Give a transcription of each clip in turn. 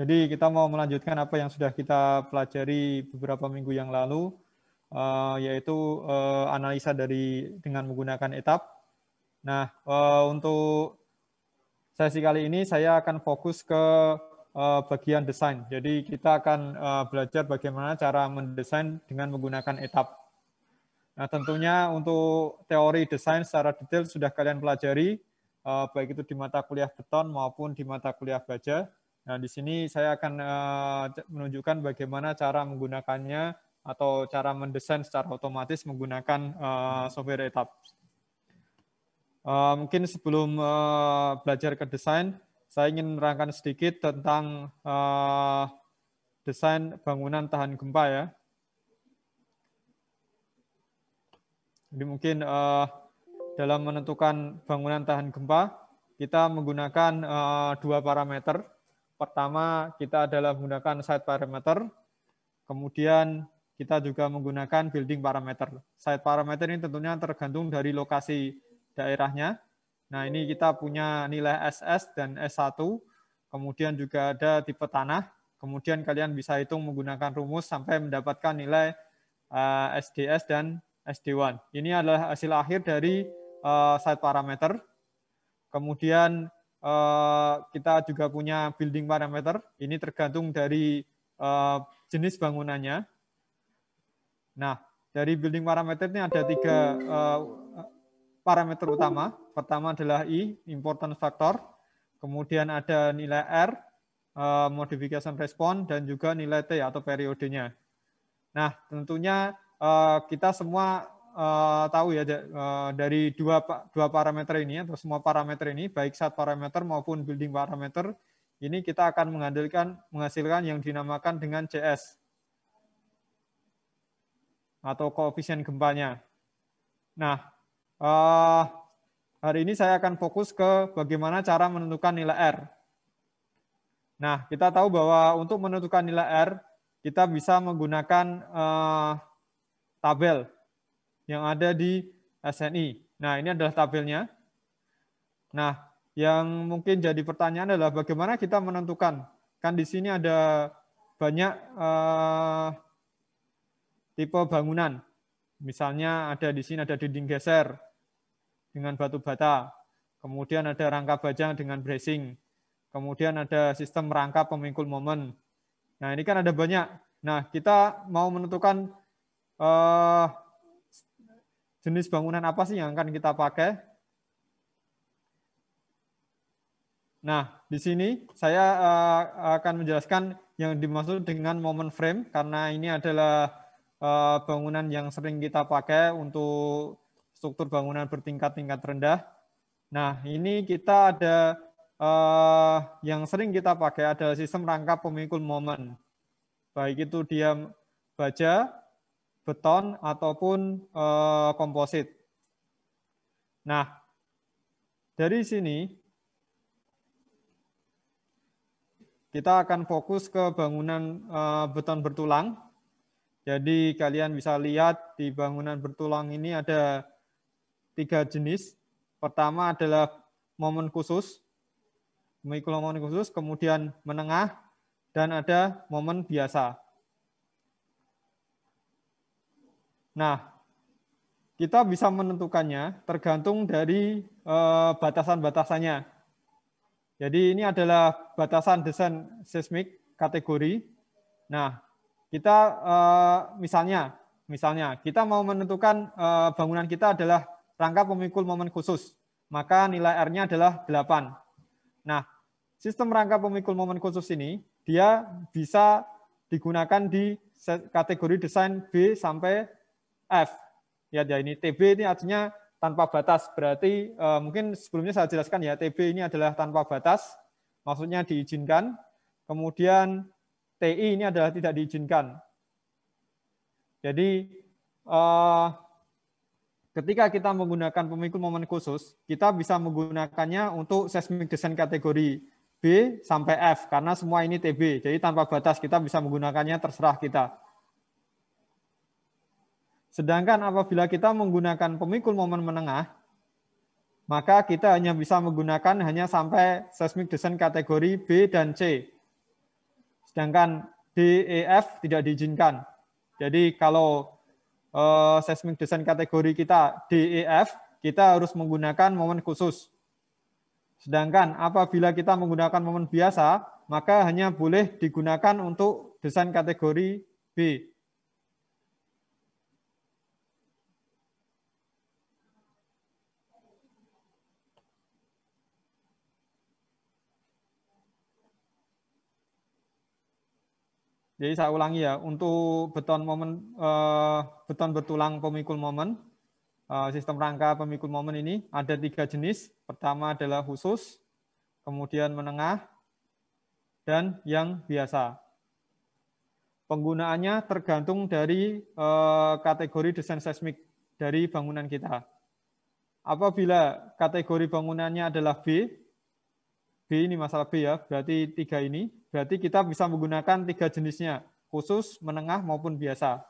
Jadi kita mau melanjutkan apa yang sudah kita pelajari beberapa minggu yang lalu, eh, yaitu eh, analisa dari dengan menggunakan etap. Nah, eh, untuk sesi kali ini saya akan fokus ke bagian desain. Jadi kita akan belajar bagaimana cara mendesain dengan menggunakan etap. Nah, tentunya untuk teori desain secara detail sudah kalian pelajari, baik itu di mata kuliah beton maupun di mata kuliah baja Nah, di sini saya akan eh, menunjukkan bagaimana cara menggunakannya atau cara mendesain secara otomatis menggunakan eh, software ETAP. Eh, mungkin sebelum belajar ke desain, saya ingin menerangkan sedikit tentang desain bangunan tahan gempa ya. Jadi mungkin uh, dalam menentukan bangunan tahan gempa, kita menggunakan uh, dua parameter, Pertama, kita adalah menggunakan site parameter. Kemudian kita juga menggunakan building parameter. Site parameter ini tentunya tergantung dari lokasi daerahnya. Nah, ini kita punya nilai SS dan S1. Kemudian juga ada tipe tanah. Kemudian kalian bisa hitung menggunakan rumus sampai mendapatkan nilai SDS eh, dan SD1. Ini adalah hasil akhir dari eh, site parameter. Kemudian Eh, kita juga punya building parameter. Ini tergantung dari eh, jenis bangunannya. Nah, dari building parameter ini ada tiga eh, parameter utama. Pertama adalah I, important factor. Kemudian ada nilai R, modification response, dan juga nilai T atau periodenya. Nah, tentunya kita semua uh, tahu ya uh, dari dua dua parameter ini atau semua parameter ini baik saat parameter maupun building parameter ini kita akan menghasilkan menghasilkan yang dinamakan dengan CS atau koefisien gempanya. Nah, uh, hari ini saya akan fokus ke bagaimana cara menentukan nilai R. Nah, kita tahu bahwa untuk menentukan nilai R, kita bisa menggunakan uh, tabel yang ada di SNI. Nah, ini adalah tabelnya. Nah, yang mungkin jadi pertanyaan adalah bagaimana kita menentukan? Kan di sini ada banyak uh, tipe bangunan. Misalnya ada di sini ada dinding geser dengan batu bata, kemudian ada rangka baja dengan bracing, kemudian ada sistem rangka pemikul momen. Nah, ini kan ada banyak. Nah, kita mau menentukan uh, jenis bangunan apa sih yang akan kita pakai. Nah, di sini saya eh, akan menjelaskan yang dimaksud dengan moment frame karena ini adalah eh, bangunan yang sering kita pakai untuk struktur bangunan bertingkat-tingkat rendah. Nah, ini kita ada eh, yang sering kita pakai adalah sistem rangka pemikul momen. Baik itu dia baja beton ataupun eh, komposit. Nah, dari sini kita akan fokus ke bangunan eh, beton bertulang. Jadi kalian bisa lihat di bangunan bertulang ini ada tiga jenis. Pertama adalah momen khusus, momen khusus, kemudian menengah, dan ada momen biasa. Nah, kita bisa menentukannya tergantung dari eh, batasan-batasannya. Jadi ini adalah batasan desain seismik kategori. Nah, kita eh, misalnya, misalnya kita mau menentukan eh, bangunan kita adalah rangka pemikul momen khusus, maka nilai R-nya adalah 8. Nah, sistem rangka pemikul momen khusus ini dia bisa digunakan di kategori desain B sampai F. Ya, ya ini TB ini artinya tanpa batas. Berarti eh, mungkin sebelumnya saya jelaskan ya, TB ini adalah tanpa batas, maksudnya diizinkan. Kemudian TI ini adalah tidak diizinkan. Jadi eh, ketika kita menggunakan pemikul momen khusus, kita bisa menggunakannya untuk seismic design kategori B sampai F karena semua ini TB. Jadi tanpa batas kita bisa menggunakannya terserah kita. Sedangkan apabila kita menggunakan pemikul momen menengah, maka kita hanya bisa menggunakan hanya sampai seismic descent kategori B dan C. Sedangkan D, E, F tidak diizinkan. Jadi kalau uh, seismic descent kategori kita D, E, F, kita harus menggunakan momen khusus. Sedangkan apabila kita menggunakan momen biasa, maka hanya boleh digunakan untuk desain kategori B. Jadi saya ulangi ya, untuk beton momen uh, beton bertulang pemikul momen, uh, sistem rangka pemikul momen ini ada tiga jenis. Pertama adalah khusus, kemudian menengah, dan yang biasa. Penggunaannya tergantung dari uh, kategori desain seismik dari bangunan kita. Apabila kategori bangunannya adalah B, B ini masalah B ya, berarti tiga ini. Berarti kita bisa menggunakan tiga jenisnya, khusus, menengah, maupun biasa.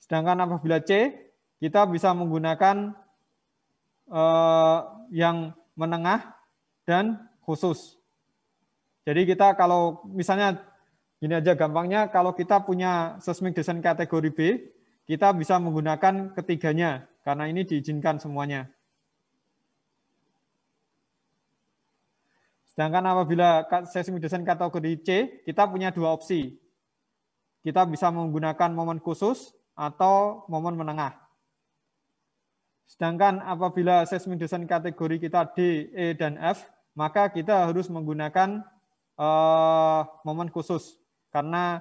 Sedangkan apabila C, kita bisa menggunakan eh, yang menengah dan khusus. Jadi kita kalau misalnya gini aja gampangnya, kalau kita punya seismic design kategori B, kita bisa menggunakan ketiganya, karena ini diizinkan semuanya. Sedangkan apabila sesi dosen kategori C, kita punya dua opsi. Kita bisa menggunakan momen khusus atau momen menengah. Sedangkan apabila assessment design kategori kita D, E, dan F, maka kita harus menggunakan uh, momen khusus. Karena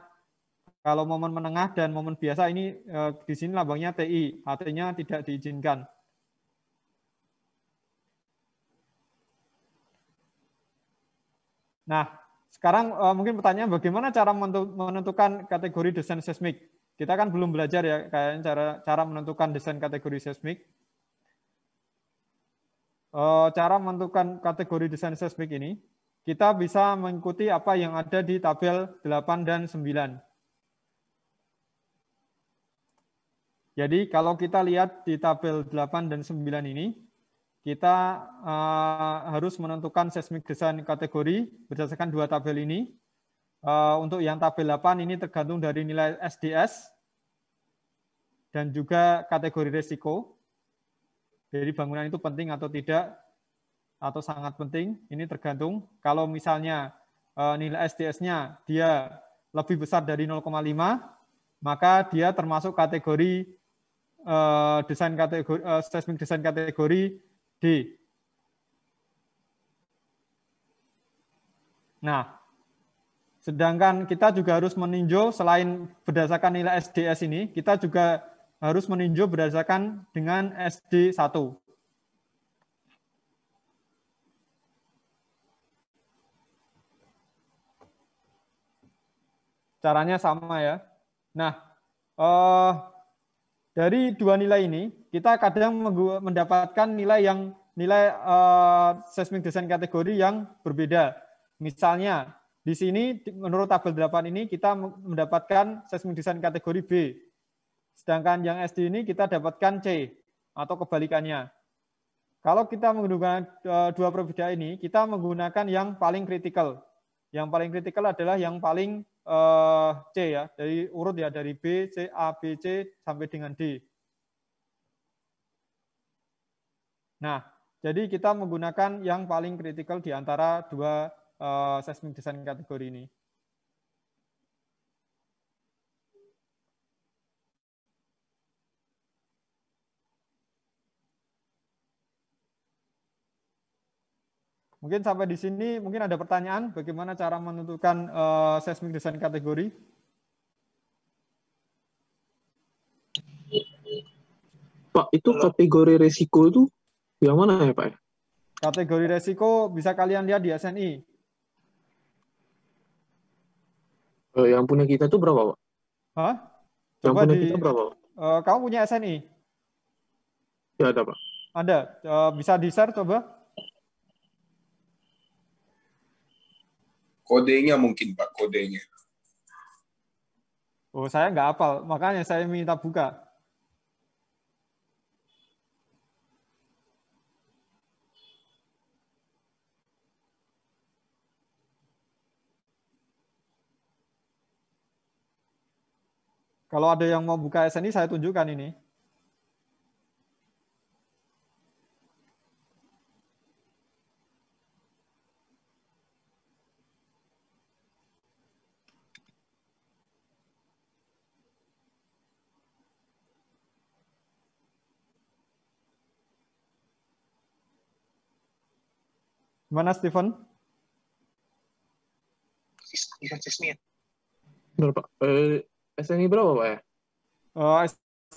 kalau momen menengah dan momen biasa ini uh, di sini lambangnya TI, artinya tidak diizinkan. Nah, sekarang eh, mungkin pertanyaan bagaimana cara menentukan kategori desain seismik? Kita kan belum belajar ya kayaknya cara cara menentukan desain kategori seismik. Eh, cara menentukan kategori desain seismik ini, kita bisa mengikuti apa yang ada di tabel 8 dan 9. Jadi kalau kita lihat di tabel 8 dan 9 ini, kita uh, harus menentukan seismic design kategori berdasarkan dua tabel ini. Uh, untuk yang tabel 8 ini tergantung dari nilai SDS dan juga kategori risiko. Jadi bangunan itu penting atau tidak atau sangat penting, ini tergantung. Kalau misalnya uh, nilai SDS-nya dia lebih besar dari 0,5, maka dia termasuk kategori uh, desain kategori uh, seismic desain kategori D. Nah, sedangkan kita juga harus meninjau selain berdasarkan nilai SDS ini, kita juga harus meninjau berdasarkan dengan SD1. Caranya sama ya. Nah, eh, dari dua nilai ini, kita kadang mendapatkan nilai yang nilai uh, seismic design kategori yang berbeda. Misalnya, di sini menurut tabel 8 ini kita mendapatkan seismic design kategori B. Sedangkan yang SD ini kita dapatkan C atau kebalikannya. Kalau kita menggunakan eh, dua perbedaan ini, kita menggunakan yang paling kritikal. Yang paling kritikal adalah yang paling Eh, C ya, dari urut ya dari B, C, A, B, C sampai dengan D. Nah, jadi kita menggunakan yang paling kritikal di antara dua eh, seismik desain kategori ini. Mungkin sampai di sini mungkin ada pertanyaan bagaimana cara menentukan uh, eh, seismic design kategori? Pak, itu kategori resiko itu yang mana ya, Pak? Kategori resiko bisa kalian lihat di SNI. Uh, eh, yang punya kita tuh berapa, Pak? Hah? Coba yang punya di, kita berapa, Pak? Uh, kamu punya SNI? Ya, ada, Pak. Ada. Uh, bisa di-share coba? Kodenya mungkin Pak, kodenya. Oh, saya nggak hafal, makanya saya minta buka. Kalau ada yang mau buka SNI, saya tunjukkan ini. Mana Stephen? Ya? Benar Pak. Eh, SNI berapa Pak ya? Oh,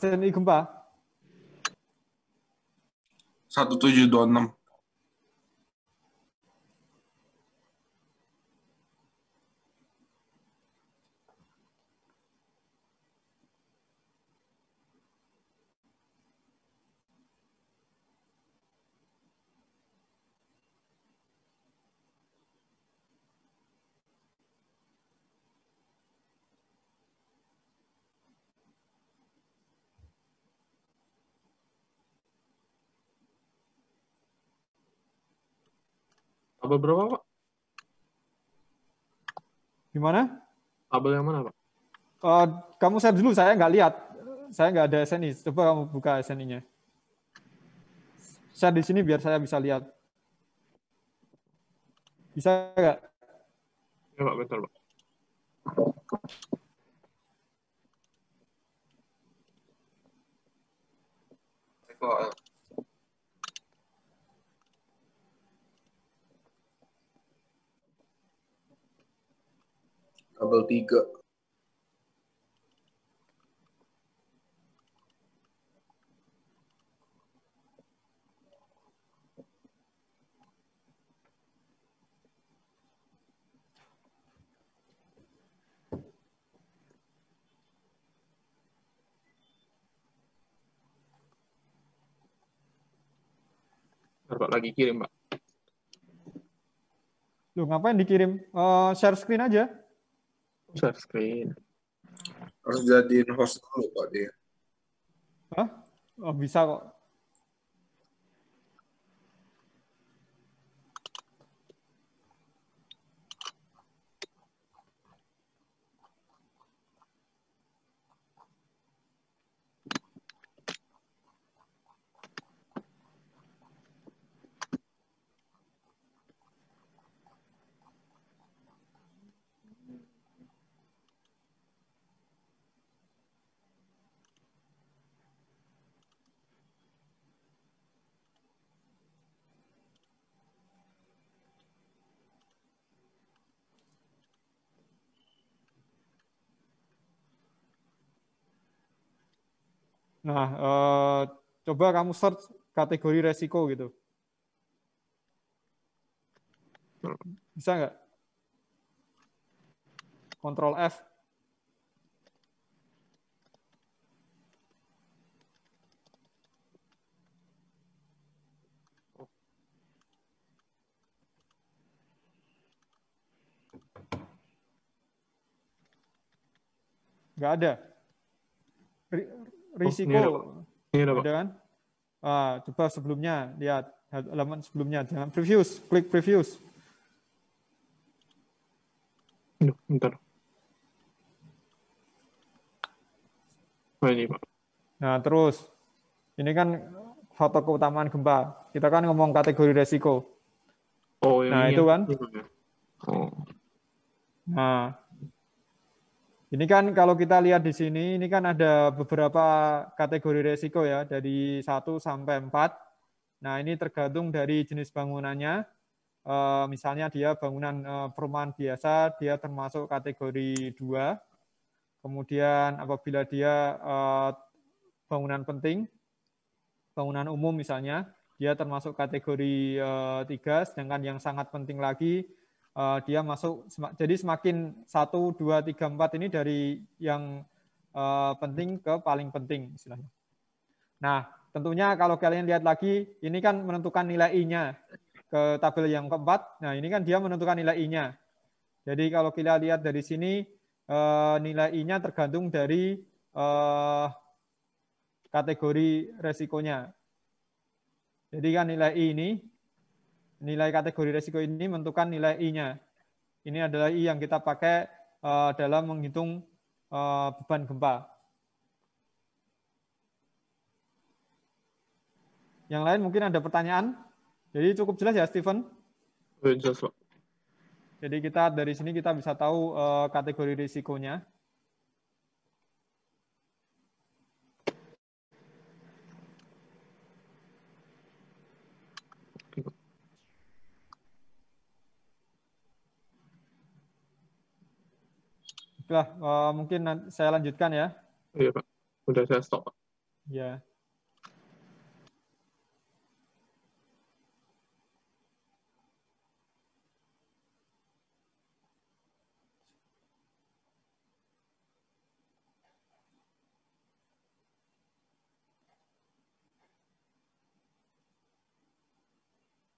SNI gempa. 1726. Kabel berapa, Pak? Gimana? Kabel yang mana, Pak? Uh, kamu share dulu, saya nggak lihat. Saya nggak ada SNI. Coba kamu buka SNI-nya. Share di sini biar saya bisa lihat. Bisa nggak? Ya, Pak. Betul, Pak. Kok Kabel tiga. Pak lagi kirim, Pak. Lu ngapain dikirim? Uh, share screen aja share screen. Harus jadi host dulu Pak dia. Hah? Oh bisa kok. Nah, eh, coba kamu search kategori resiko gitu. Bisa nggak? Control F. Nggak ada. Oh, risiko oh, ini kan? Ah, coba sebelumnya lihat halaman sebelumnya jangan previews, klik previews. Bentar. Oh, nah, terus ini kan faktor keutamaan gempa. Kita kan ngomong kategori resiko. Oh, nah, ini itu kan. Oh. Nah, ini kan kalau kita lihat di sini, ini kan ada beberapa kategori resiko ya, dari 1 sampai 4. Nah, ini tergantung dari jenis bangunannya. Eh, misalnya dia bangunan eh, perumahan biasa, dia termasuk kategori 2. Kemudian apabila dia eh, bangunan penting, bangunan umum misalnya, dia termasuk kategori 3, sedangkan yang sangat penting lagi uh, dia masuk jadi semakin satu dua tiga empat ini dari yang uh, penting ke paling penting istilahnya. Nah tentunya kalau kalian lihat lagi ini kan menentukan nilai i-nya ke tabel yang keempat. Nah ini kan dia menentukan nilai i-nya. Jadi kalau kita lihat dari sini uh, nilai i-nya tergantung dari uh, kategori resikonya. Jadi kan nilai i ini nilai kategori risiko ini menentukan nilai I-nya. Ini adalah I yang kita pakai eh, dalam menghitung eh, beban gempa. Yang lain mungkin ada pertanyaan? Jadi cukup jelas ya, Steven? Jadi kita dari sini kita bisa tahu eh, kategori risikonya. Baiklah, uh, eh, mungkin saya lanjutkan ya. Iya, Pak. Sudah saya stop, Pak. Ya.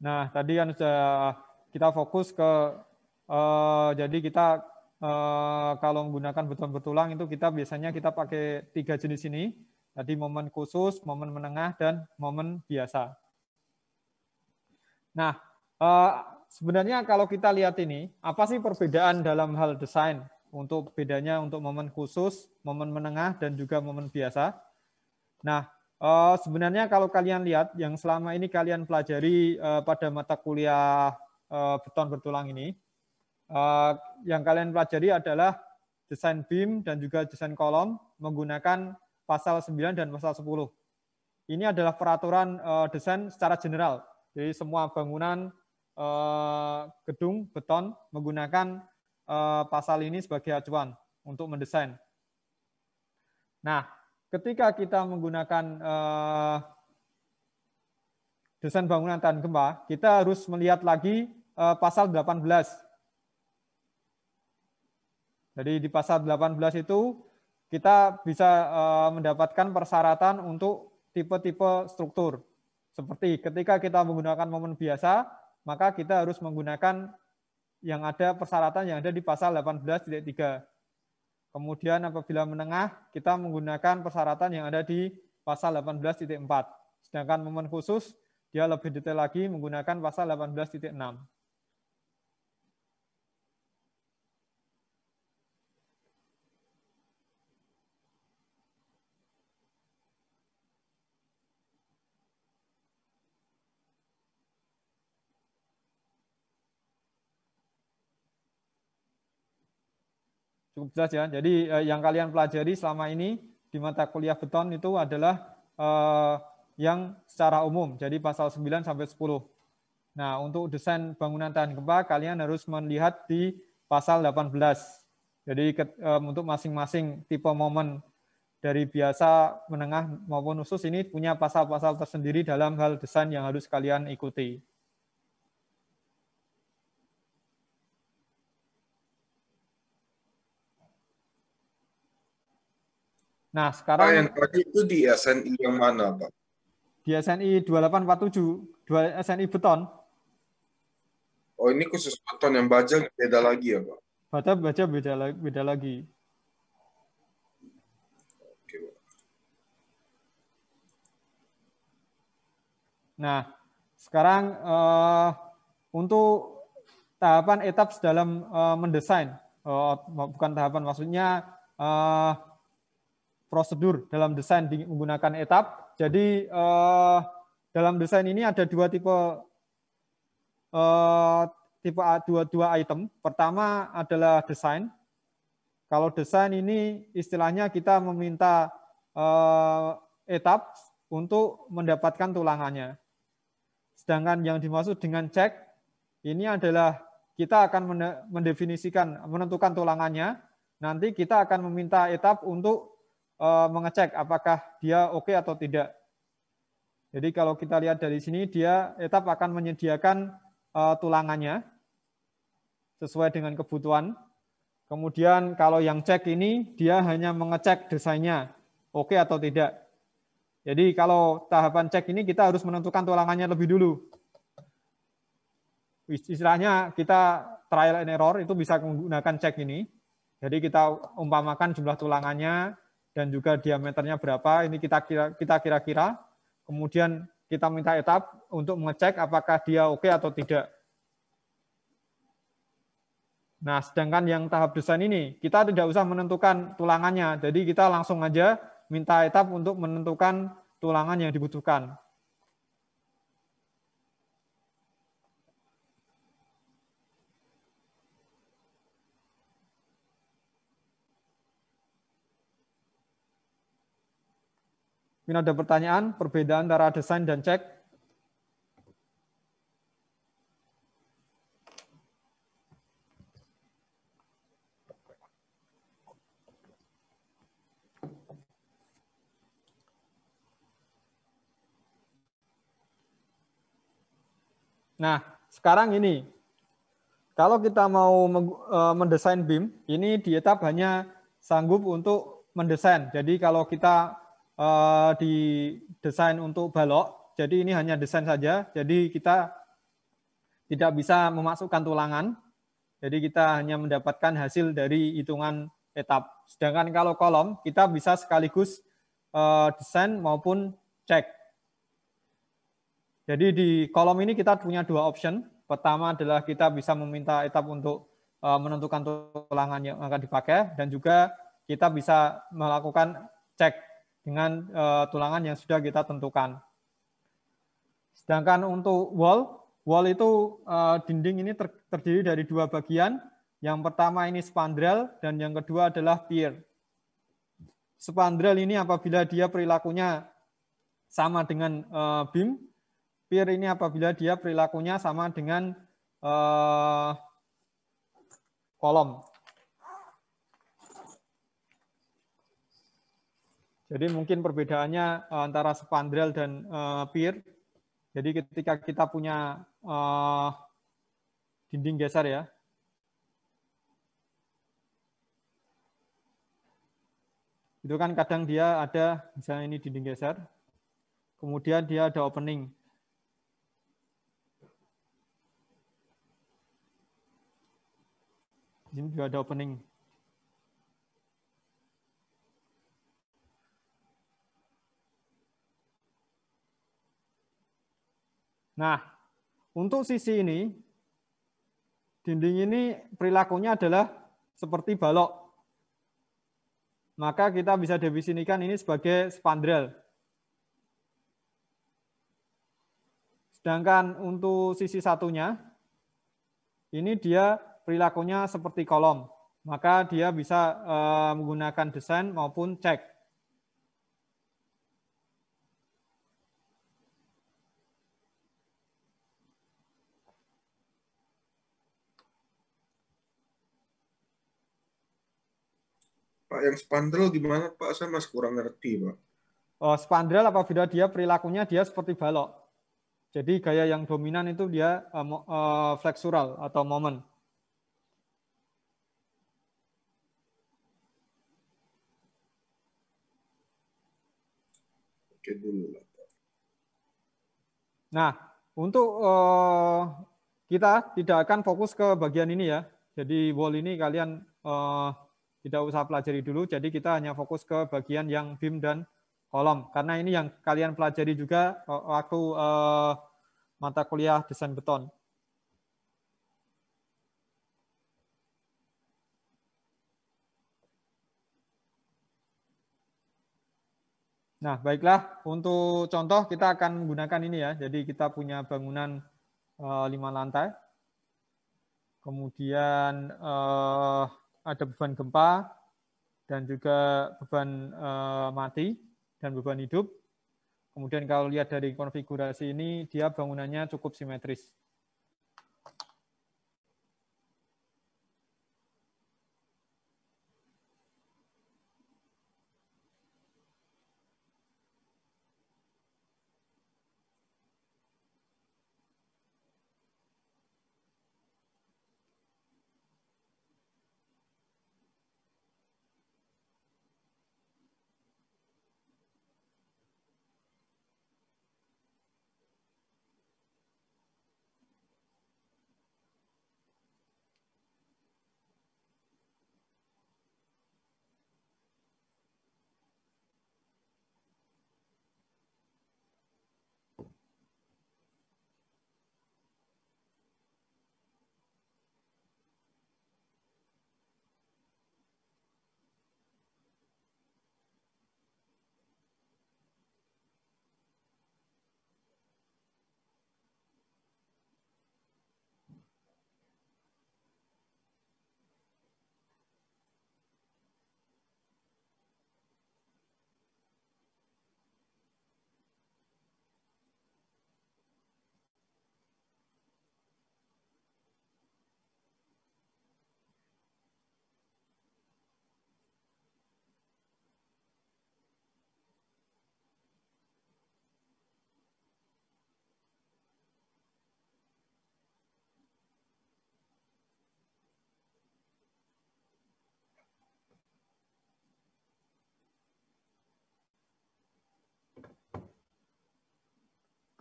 Nah, tadi kan sudah kita fokus ke uh, jadi kita Eh, kalau menggunakan beton bertulang itu kita biasanya kita pakai tiga jenis ini. Tadi momen khusus, momen menengah, dan momen biasa. Nah, eh, sebenarnya kalau kita lihat ini, apa sih perbedaan dalam hal desain untuk bedanya untuk momen khusus, momen menengah, dan juga momen biasa? Nah, eh, sebenarnya kalau kalian lihat yang selama ini kalian pelajari pada mata kuliah beton bertulang ini, Eh, yang kalian pelajari adalah desain beam dan juga desain kolom menggunakan pasal 9 dan pasal 10. Ini adalah peraturan eh, desain secara general. Jadi semua bangunan eh, gedung beton menggunakan pasal ini sebagai acuan untuk mendesain. Nah, ketika kita menggunakan desain bangunan tahan gempa, kita harus melihat lagi pasal 18 jadi di pasal 18 itu kita bisa eh, mendapatkan persyaratan untuk tipe-tipe struktur. Seperti ketika kita menggunakan momen biasa, maka kita harus menggunakan yang ada persyaratan yang ada di pasal 18.3. Kemudian apabila menengah, kita menggunakan persyaratan yang ada di pasal 18.4. Sedangkan momen khusus, dia lebih detail lagi menggunakan pasal 18.6. cukup jelas ya. Jadi eh, yang kalian pelajari selama ini di mata kuliah beton itu adalah eh, yang secara umum, jadi pasal 9 sampai 10. Nah, untuk desain bangunan tahan gempa kalian harus melihat di pasal 18. Jadi ke, eh, untuk masing-masing tipe momen dari biasa, menengah maupun khusus ini punya pasal-pasal tersendiri dalam hal desain yang harus kalian ikuti. Nah, sekarang yang tadi itu di SNI yang mana, Pak? Di SNI 2847, dua SNI beton. Oh, ini khusus beton yang baja beda lagi ya, Pak? Baja baja beda beda lagi. Oke, Pak. Nah, sekarang uh, untuk tahapan etap dalam uh, mendesain, uh, bukan tahapan maksudnya uh, prosedur dalam desain menggunakan etap. Jadi eh, dalam desain ini ada dua tipe eh, tipe dua dua item. Pertama adalah desain. Kalau desain ini istilahnya kita meminta eh, etap untuk mendapatkan tulangannya. Sedangkan yang dimaksud dengan cek ini adalah kita akan mendefinisikan menentukan tulangannya. Nanti kita akan meminta etap untuk Eh, mengecek apakah dia oke okay atau tidak. Jadi kalau kita lihat dari sini, dia tetap akan menyediakan eh, tulangannya sesuai dengan kebutuhan. Kemudian kalau yang cek ini, dia hanya mengecek desainnya oke okay atau tidak. Jadi kalau tahapan cek ini kita harus menentukan tulangannya lebih dulu. Istilahnya kita trial and error itu bisa menggunakan cek ini. Jadi kita umpamakan jumlah tulangannya dan juga diameternya berapa ini kita kira kita kira-kira kemudian kita minta etap untuk mengecek apakah dia oke atau tidak Nah, sedangkan yang tahap desain ini, kita tidak usah menentukan tulangannya. Jadi kita langsung aja minta etap untuk menentukan tulangan yang dibutuhkan. Mungkin ada pertanyaan, perbedaan antara desain dan cek? Nah, sekarang ini, kalau kita mau e, mendesain BIM, ini di etap hanya sanggup untuk mendesain. Jadi kalau kita uh, didesain untuk balok. Jadi ini hanya desain saja. Jadi kita tidak bisa memasukkan tulangan. Jadi kita hanya mendapatkan hasil dari hitungan etap. Sedangkan kalau kolom, kita bisa sekaligus eh, desain maupun cek. Jadi di kolom ini kita punya dua option. Pertama adalah kita bisa meminta etap untuk eh, menentukan tulangan yang akan dipakai dan juga kita bisa melakukan cek dengan uh, tulangan yang sudah kita tentukan. Sedangkan untuk wall, wall itu uh, dinding ini ter terdiri dari dua bagian. Yang pertama ini spandrel dan yang kedua adalah pier. Spandrel ini apabila dia perilakunya sama dengan uh, eh, BIM, pier ini apabila dia perilakunya sama dengan uh, kolom. Jadi mungkin perbedaannya eh, antara spandrel dan uh, eh, pier. Jadi ketika kita punya uh, dinding geser ya. Itu kan kadang dia ada, misalnya ini dinding geser. Kemudian dia ada opening. Ini juga ada opening. Nah, untuk sisi ini, dinding ini perilakunya adalah seperti balok. Maka kita bisa definisikan ini sebagai spandrel. Sedangkan untuk sisi satunya, ini dia perilakunya seperti kolom. Maka dia bisa eh, menggunakan desain maupun cek. Pak yang spandrel gimana Pak? Saya masih kurang ngerti Pak. Oh, spandrel apabila dia perilakunya dia seperti balok. Jadi gaya yang dominan itu dia uh, eh, uh, eh, fleksural atau momen. Oke dulu lah. Nah, untuk uh, kita tidak akan fokus ke bagian ini ya. Jadi wall ini kalian uh, tidak usah pelajari dulu. Jadi kita hanya fokus ke bagian yang BIM dan kolom. Karena ini yang kalian pelajari juga eh, waktu uh, mata kuliah desain beton. Nah, baiklah. Untuk contoh kita akan menggunakan ini ya. Jadi kita punya bangunan uh, lima lantai. Kemudian uh, ada beban gempa dan juga beban uh, mati dan beban hidup. Kemudian kalau lihat dari konfigurasi ini, dia bangunannya cukup simetris.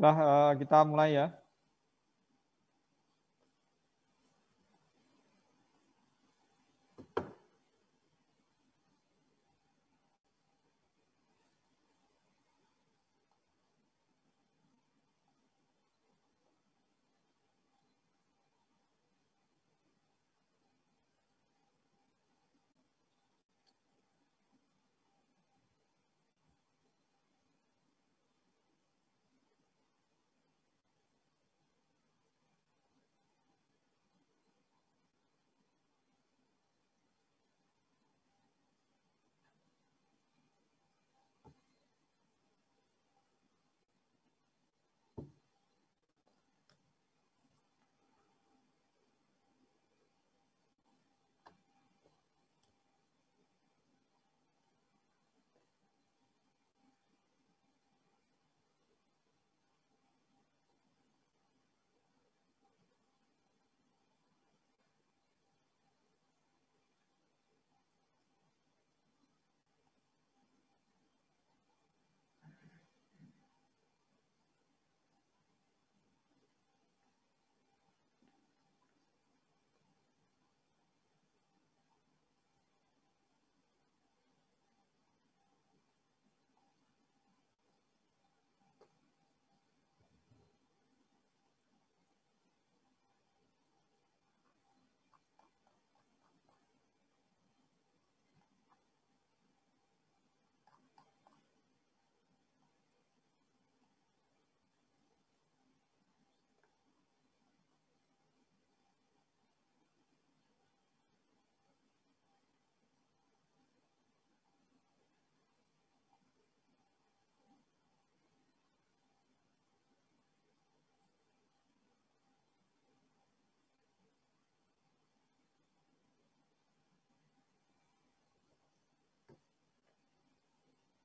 Lah, eh, kita mulai ya.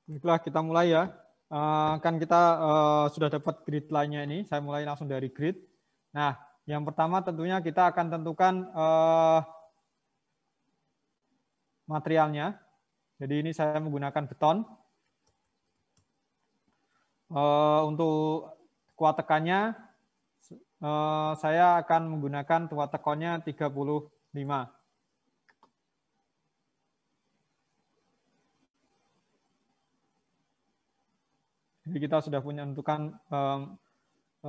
Baiklah, kita mulai ya. Uh, kan kita eh, sudah dapat grid lainnya ini. Saya mulai langsung dari grid. Nah, yang pertama tentunya kita akan tentukan eh, materialnya. Jadi ini saya menggunakan beton. untuk kuat tekannya, saya akan menggunakan kuat tekonnya 35. Jadi kita sudah punya tentukan um,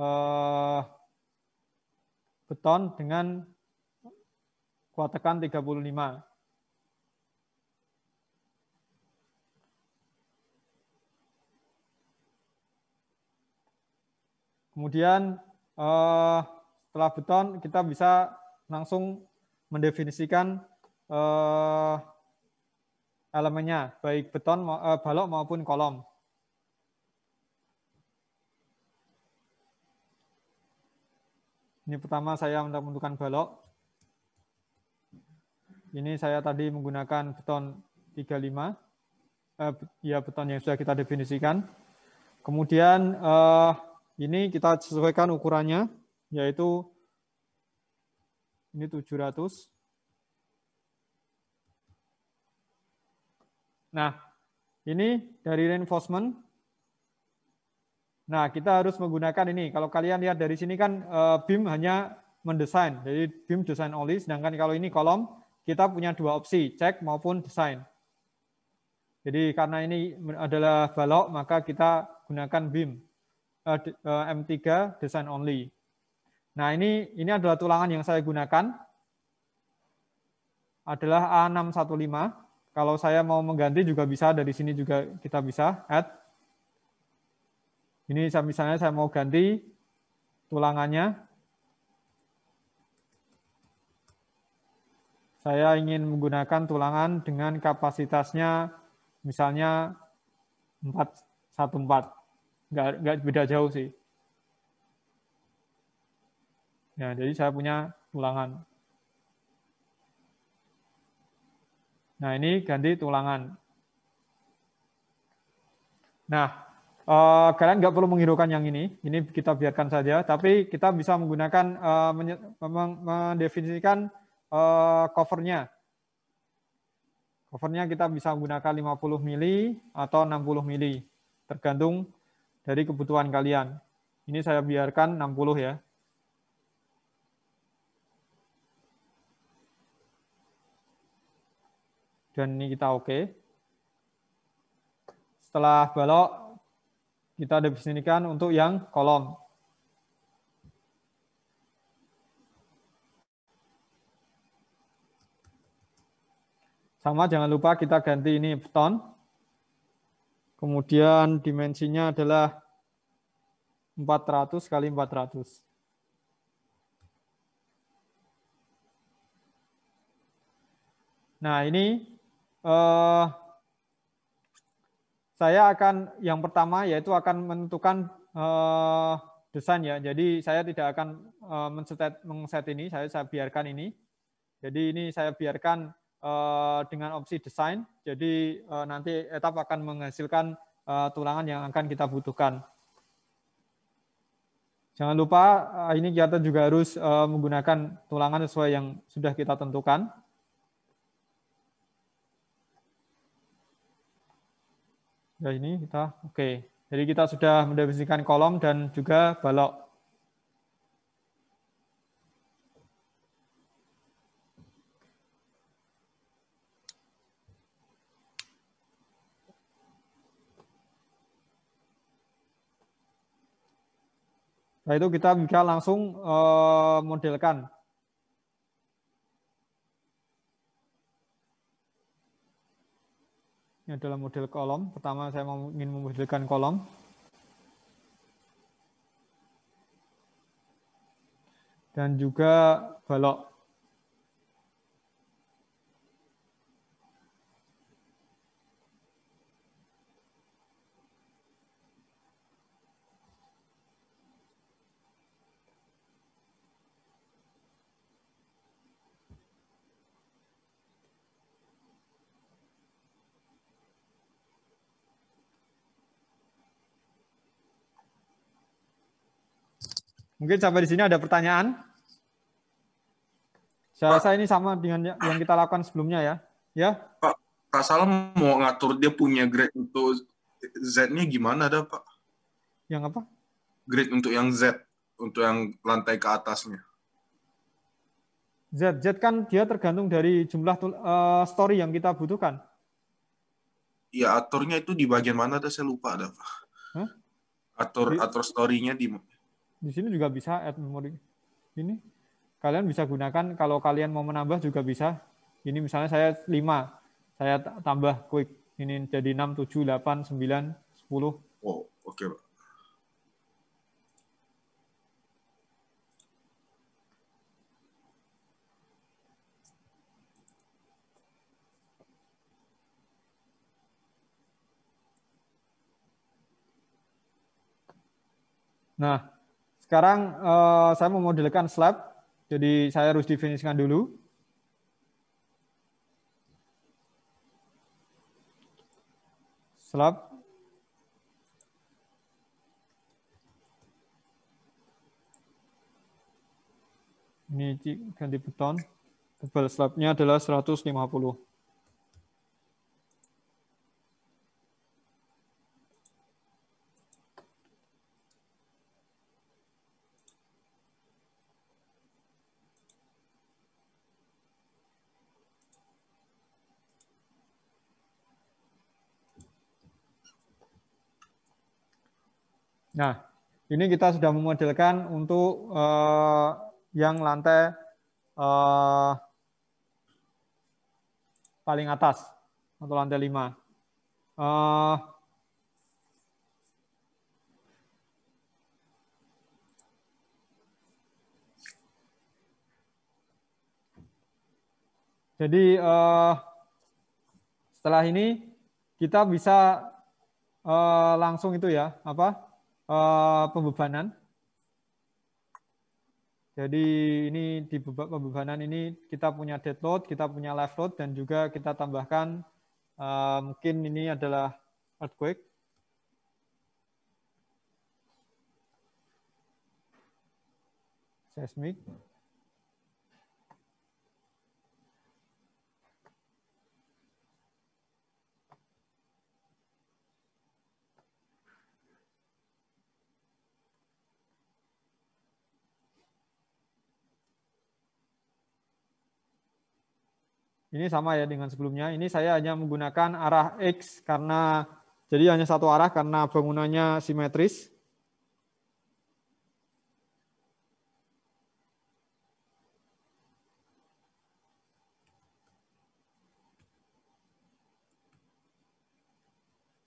uh, eh, beton dengan kuat tekan 35. Kemudian uh, setelah beton kita bisa langsung mendefinisikan uh, elemennya baik beton uh, balok maupun kolom. Ini pertama saya menentukan balok. Ini saya tadi menggunakan beton 35, eh, ya beton yang sudah kita definisikan. Kemudian eh, ini kita sesuaikan ukurannya, yaitu ini 700. Nah, ini dari reinforcement Nah, kita harus menggunakan ini. Kalau kalian lihat dari sini kan eh, BIM hanya mendesain. Jadi BIM desain only, sedangkan kalau ini kolom, kita punya dua opsi, cek maupun desain. Jadi karena ini adalah balok, maka kita gunakan BIM. Eh, eh, M3 desain only. Nah, ini ini adalah tulangan yang saya gunakan. Adalah A615. Kalau saya mau mengganti juga bisa dari sini juga kita bisa add ini misalnya saya mau ganti tulangannya. Saya ingin menggunakan tulangan dengan kapasitasnya misalnya 414. Nggak, nggak beda jauh sih. ya jadi saya punya tulangan. Nah, ini ganti tulangan. Nah, Eh, kalian nggak perlu menghidupkan yang ini, ini kita biarkan saja. Tapi kita bisa menggunakan uh, mendefinisikan eh, covernya. Covernya kita bisa menggunakan 50 mili atau 60 mili, tergantung dari kebutuhan kalian. Ini saya biarkan 60 ya. Dan ini kita oke. Okay. Setelah balok, kita definisikan untuk yang kolom. Sama jangan lupa kita ganti ini beton Kemudian dimensinya adalah 400 kali 400. Nah, ini eh, saya akan yang pertama yaitu akan menentukan uh, desain ya. Jadi saya tidak akan uh, menset mengset ini, saya saya biarkan ini. Jadi ini saya biarkan uh, dengan opsi desain. Jadi uh, nanti etap akan menghasilkan uh, tulangan yang akan kita butuhkan. Jangan lupa ini kita juga harus menggunakan tulangan sesuai yang sudah kita tentukan. Ya ini kita oke. Okay. Jadi kita sudah mendefinisikan kolom dan juga balok. Nah itu kita bisa langsung uh, modelkan Ini ya, adalah model kolom. Pertama saya ingin memodelkan kolom. Dan juga balok. Mungkin sampai di sini ada pertanyaan? Saya rasa ini sama dengan yang kita lakukan sebelumnya ya. Ya. Pak, Pak Salam mau ngatur dia punya grade untuk Z-nya gimana ada Pak? Yang apa? Grade untuk yang Z, untuk yang lantai ke atasnya. Z, Z kan dia tergantung dari jumlah uh, story yang kita butuhkan. Ya aturnya itu di bagian mana? Ada saya lupa ada Pak. Hah? Atur atur story-nya di di sini juga bisa add memory. Ini kalian bisa gunakan kalau kalian mau menambah juga bisa. Ini misalnya saya 5, saya tambah quick. Ini jadi 6, 7, 8, 9, 10. Oh, oke okay, Pak. Nah, sekarang uh, saya memodelkan slab, jadi saya harus definisikan dulu. Slab ini ganti beton. Tebal slabnya adalah 150. Nah, ini kita sudah memodelkan untuk uh, yang lantai uh, paling atas atau lantai 5. Uh, eh, Jadi uh, setelah ini kita bisa uh, langsung itu ya apa Eh, pembebanan. Jadi ini di pembebanan ini kita punya dead load, kita punya live load, dan juga kita tambahkan eh, mungkin ini adalah earthquake. Seismik. Ini sama ya dengan sebelumnya. Ini saya hanya menggunakan arah X karena jadi hanya satu arah karena bangunannya simetris.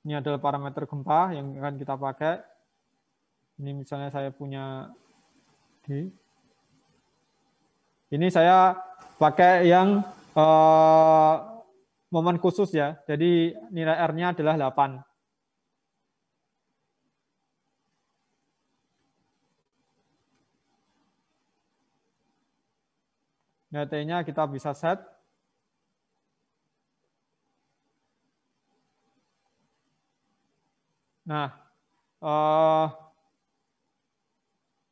Ini adalah parameter gempa yang akan kita pakai. Ini misalnya saya punya D. Ini saya pakai yang uh, momen khusus ya. Jadi nilai R-nya adalah 8. Nah, nya kita bisa set. Nah, uh,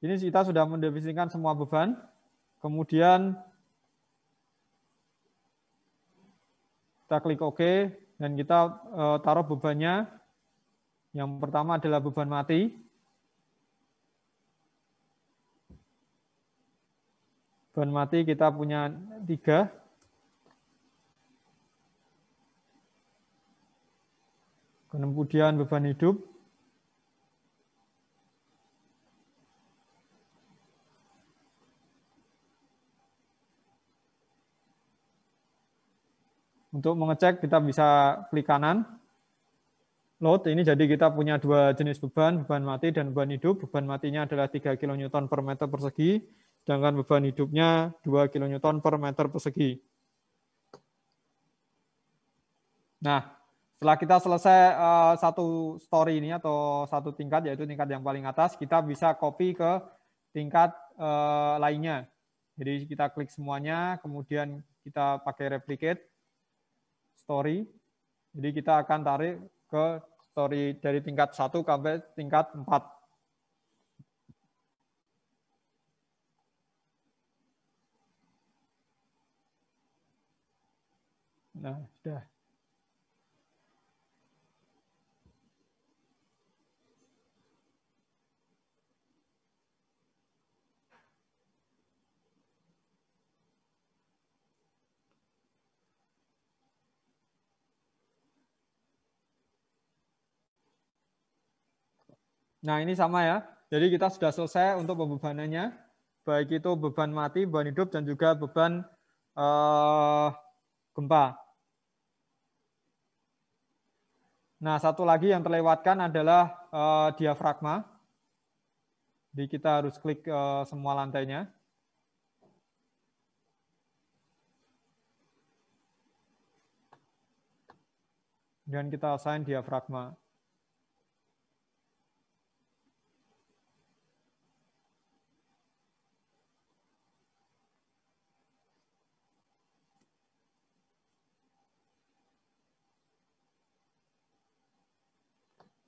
ini kita sudah mendefinisikan semua beban. Kemudian Kita klik OK dan kita eh, taruh bebannya. Yang pertama adalah beban mati. Beban mati kita punya tiga. Kemudian beban hidup Untuk mengecek kita bisa klik kanan, load. Ini jadi kita punya dua jenis beban, beban mati dan beban hidup. Beban matinya adalah 3 kN per meter persegi, sedangkan beban hidupnya 2 kN per meter persegi. Nah, setelah kita selesai uh, satu story ini atau satu tingkat, yaitu tingkat yang paling atas, kita bisa copy ke tingkat uh, lainnya. Jadi kita klik semuanya, kemudian kita pakai replicate, story. Jadi kita akan tarik ke story dari tingkat 1 sampai tingkat 4. Nah, sudah. Nah, ini sama ya. Jadi kita sudah selesai untuk pembebanannya, baik itu beban mati, beban hidup, dan juga beban uh, gempa. Nah, satu lagi yang terlewatkan adalah uh, diafragma. Jadi kita harus klik uh, semua lantainya. Dan kita assign diafragma.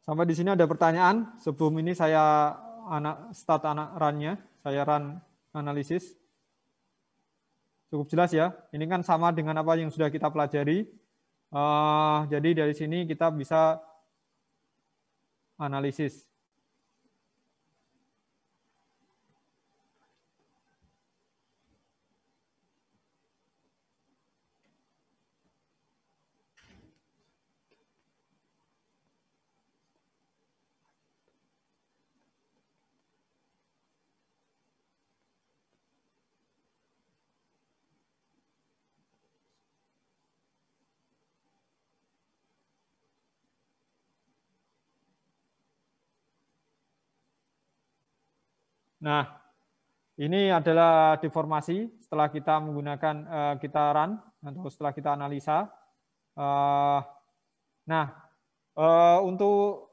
Sampai di sini ada pertanyaan. Sebelum ini saya anak start anak runnya saya run analisis. Cukup jelas ya. Ini kan sama dengan apa yang sudah kita pelajari. Uh, jadi dari sini kita bisa analisis. Nah, ini adalah deformasi setelah kita menggunakan uh, kita run atau setelah kita analisa. Uh, nah, uh, untuk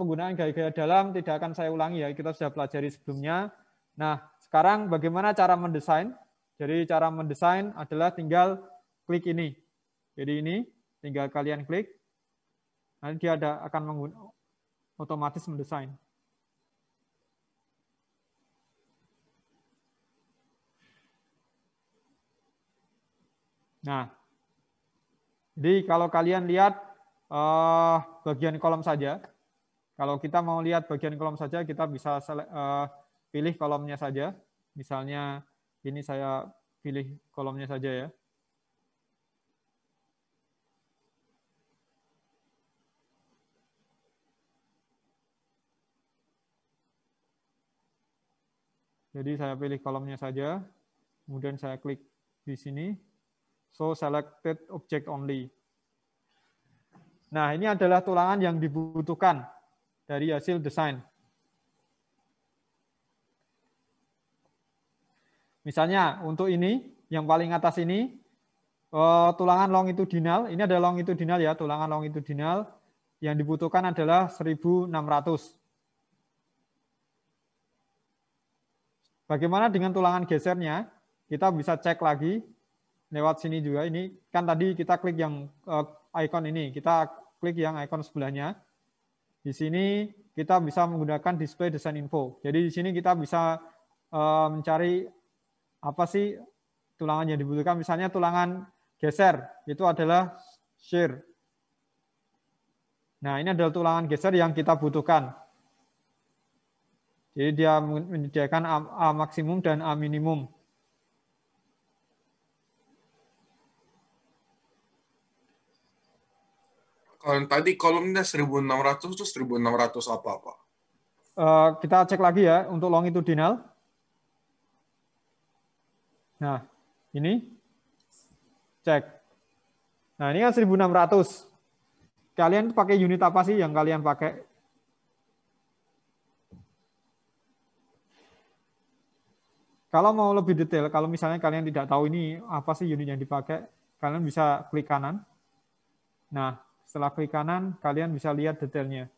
penggunaan gaya-gaya dalam tidak akan saya ulangi ya, kita sudah pelajari sebelumnya. Nah, sekarang bagaimana cara mendesain? Jadi cara mendesain adalah tinggal klik ini. Jadi ini tinggal kalian klik. Nanti dia ada akan otomatis mendesain. Nah, jadi kalau kalian lihat uh, bagian kolom saja, kalau kita mau lihat bagian kolom saja, kita bisa uh, pilih kolomnya saja. Misalnya ini saya pilih kolomnya saja ya. Jadi saya pilih kolomnya saja, kemudian saya klik di sini, So selected object only. Nah, ini adalah tulangan yang dibutuhkan dari hasil desain. Misalnya untuk ini, yang paling atas ini, eh, tulangan longitudinal, ini ada longitudinal ya, tulangan longitudinal, yang dibutuhkan adalah 1600. Bagaimana dengan tulangan gesernya? Kita bisa cek lagi lewat sini juga. Ini kan tadi kita klik yang eh, icon ini, kita klik yang icon sebelahnya. Di sini kita bisa menggunakan display desain info. Jadi di sini kita bisa eh, mencari apa sih tulangan yang dibutuhkan. Misalnya tulangan geser, itu adalah shear. Nah, ini adalah tulangan geser yang kita butuhkan. Jadi dia menyediakan A maksimum dan A minimum. Kalau tadi kolomnya 1600 itu 1600 apa apa Uh, kita cek lagi ya untuk longitudinal. Nah, ini cek. Nah, ini kan 1600. Kalian pakai unit apa sih yang kalian pakai? Kalau mau lebih detail, kalau misalnya kalian tidak tahu ini apa sih unit yang dipakai, kalian bisa klik kanan. Nah, setelah klik kanan, kalian bisa lihat detailnya.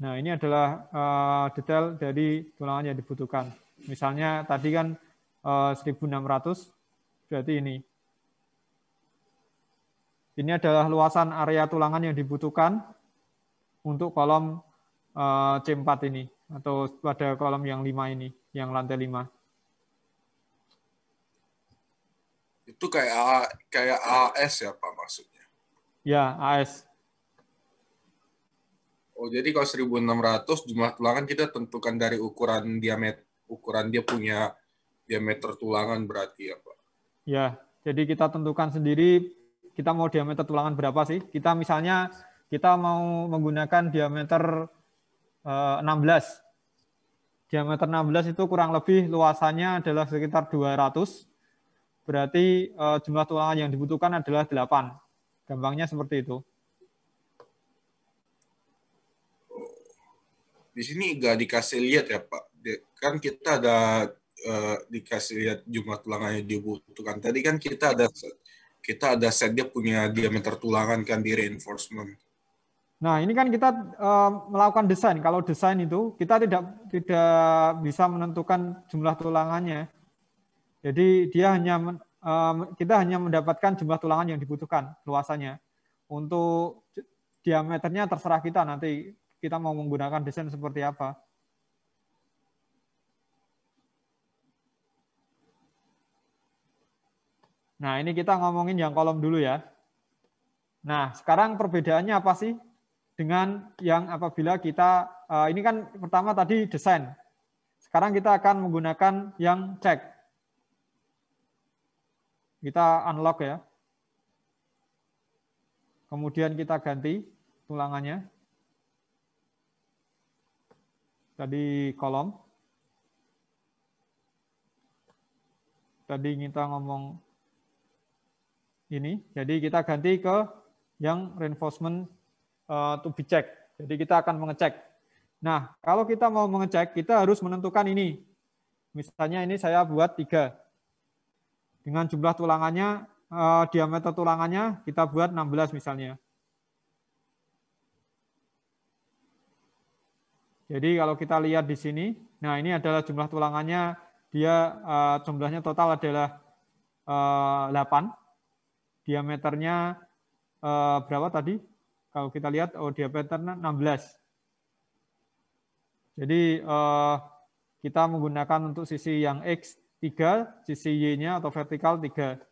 Nah, ini adalah eh, detail dari tulangan yang dibutuhkan. Misalnya tadi kan uh, eh, 1600, berarti ini. Ini adalah luasan area tulangan yang dibutuhkan untuk kolom eh, C4 ini, atau pada kolom yang 5 ini, yang lantai 5. itu kayak kayak AS ya Pak maksud Ya, AS. Oh, jadi kalau 1600 jumlah tulangan kita tentukan dari ukuran diameter ukuran dia punya diameter tulangan berarti apa? Ya, ya, jadi kita tentukan sendiri kita mau diameter tulangan berapa sih? Kita misalnya kita mau menggunakan diameter uh, eh, 16. Diameter 16 itu kurang lebih luasannya adalah sekitar 200. Berarti uh, jumlah tulangan yang dibutuhkan adalah 8 Gampangnya seperti itu. Di sini nggak dikasih lihat ya Pak. Kan kita ada eh, dikasih lihat jumlah tulangannya dibutuhkan. Tadi kan kita ada kita ada set dia punya diameter tulangan kan di reinforcement. Nah, ini kan kita eh, melakukan desain. Kalau desain itu kita tidak tidak bisa menentukan jumlah tulangannya. Jadi dia hanya kita hanya mendapatkan jumlah tulangan yang dibutuhkan luasannya. Untuk diameternya terserah kita nanti kita mau menggunakan desain seperti apa. Nah, ini kita ngomongin yang kolom dulu ya. Nah, sekarang perbedaannya apa sih dengan yang apabila kita eh, ini kan pertama tadi desain. Sekarang kita akan menggunakan yang cek kita unlock ya. Kemudian kita ganti tulangannya. Tadi kolom. Tadi kita ngomong ini. Jadi kita ganti ke yang reinforcement uh, to be check. Jadi kita akan mengecek. Nah, kalau kita mau mengecek, kita harus menentukan ini. Misalnya ini saya buat tiga dengan jumlah tulangannya, eh, diameter tulangannya kita buat 16 misalnya. Jadi kalau kita lihat di sini, nah ini adalah jumlah tulangannya, dia eh, jumlahnya total adalah eh, 8. Diameternya eh, berapa tadi? Kalau kita lihat, oh diameternya 16. Jadi eh, kita menggunakan untuk sisi yang X tiga sisi Y-nya atau vertikal tiga.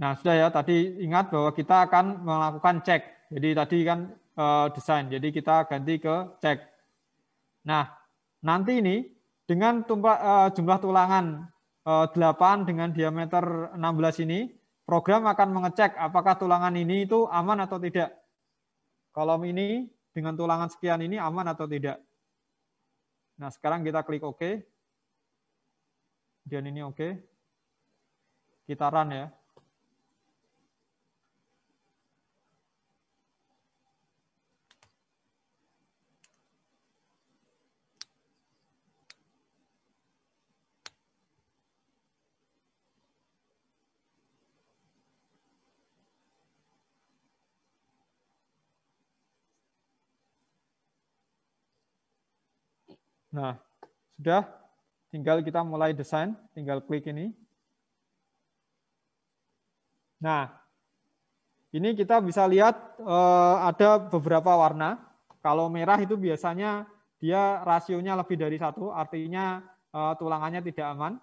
Nah, sudah ya, tadi ingat bahwa kita akan melakukan cek. Jadi tadi kan e, desain, jadi kita ganti ke cek. Nah, nanti ini dengan tumpa, e, jumlah tulangan e, eh, 8 dengan diameter 16 ini, program akan mengecek apakah tulangan ini itu aman atau tidak. Kolom ini dengan tulangan sekian ini aman atau tidak. Nah, sekarang kita klik OK. Dan ini OK. Kita run ya. Nah, sudah. Tinggal kita mulai desain. Tinggal klik ini. Nah, ini kita bisa lihat eh, ada beberapa warna. Kalau merah itu biasanya dia rasionya lebih dari satu, artinya eh, tulangannya tidak aman.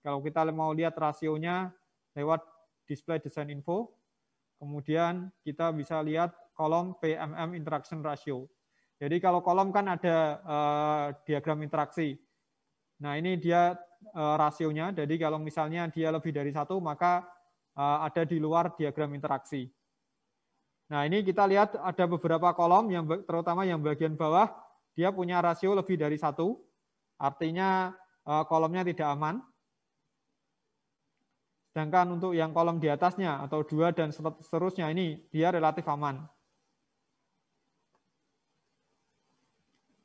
Kalau kita mau lihat rasionya lewat display desain info, kemudian kita bisa lihat kolom PMM interaction ratio. Jadi kalau kolom kan ada uh, diagram interaksi. Nah ini dia uh, rasionya. Jadi kalau misalnya dia lebih dari satu maka uh, ada di luar diagram interaksi. Nah ini kita lihat ada beberapa kolom yang terutama yang bagian bawah dia punya rasio lebih dari satu. Artinya kolomnya tidak aman. Sedangkan untuk yang kolom di atasnya atau dua dan seterusnya ini dia relatif aman.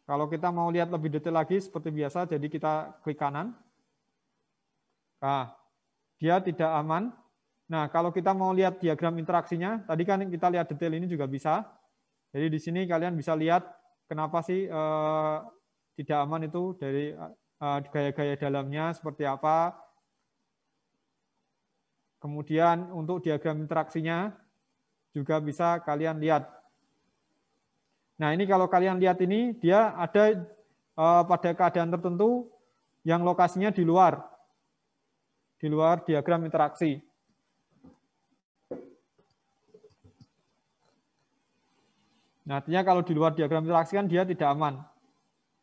Kalau kita mau lihat lebih detail lagi, seperti biasa, jadi kita klik kanan. Nah, dia tidak aman. Nah, kalau kita mau lihat diagram interaksinya, tadi kan kita lihat detail ini juga bisa. Jadi di sini kalian bisa lihat kenapa sih eh, tidak aman itu dari eh, gaya-gaya eh, dalamnya seperti apa. Kemudian untuk diagram interaksinya juga bisa kalian lihat Nah ini kalau kalian lihat ini, dia ada eh, pada keadaan tertentu yang lokasinya di luar, di luar diagram interaksi. Nah, artinya kalau di luar diagram interaksi kan dia tidak aman.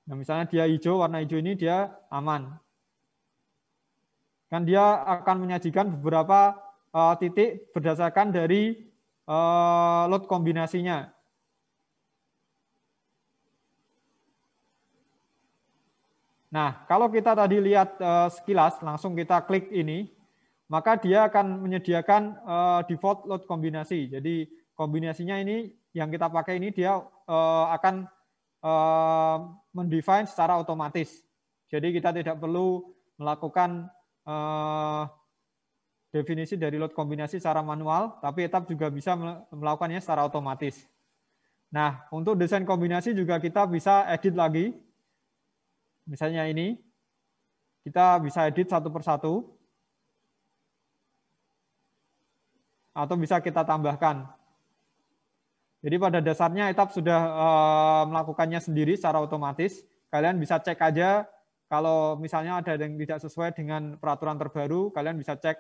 Nah, misalnya dia hijau, warna hijau ini dia aman. Kan dia akan menyajikan beberapa uh, titik berdasarkan dari uh, lot kombinasinya. Nah, kalau kita tadi lihat eh, sekilas, langsung kita klik ini, maka dia akan menyediakan eh, default load kombinasi. Jadi kombinasinya ini yang kita pakai ini dia eh, akan mendefine secara otomatis. Jadi kita tidak perlu melakukan definisi dari load kombinasi secara manual, tapi ETAP juga bisa melakukannya secara otomatis. Nah, untuk desain kombinasi juga kita bisa edit lagi Misalnya ini, kita bisa edit satu persatu, atau bisa kita tambahkan. Jadi pada dasarnya ETAP sudah eh, melakukannya sendiri secara otomatis. Kalian bisa cek aja kalau misalnya ada yang tidak sesuai dengan peraturan terbaru, kalian bisa cek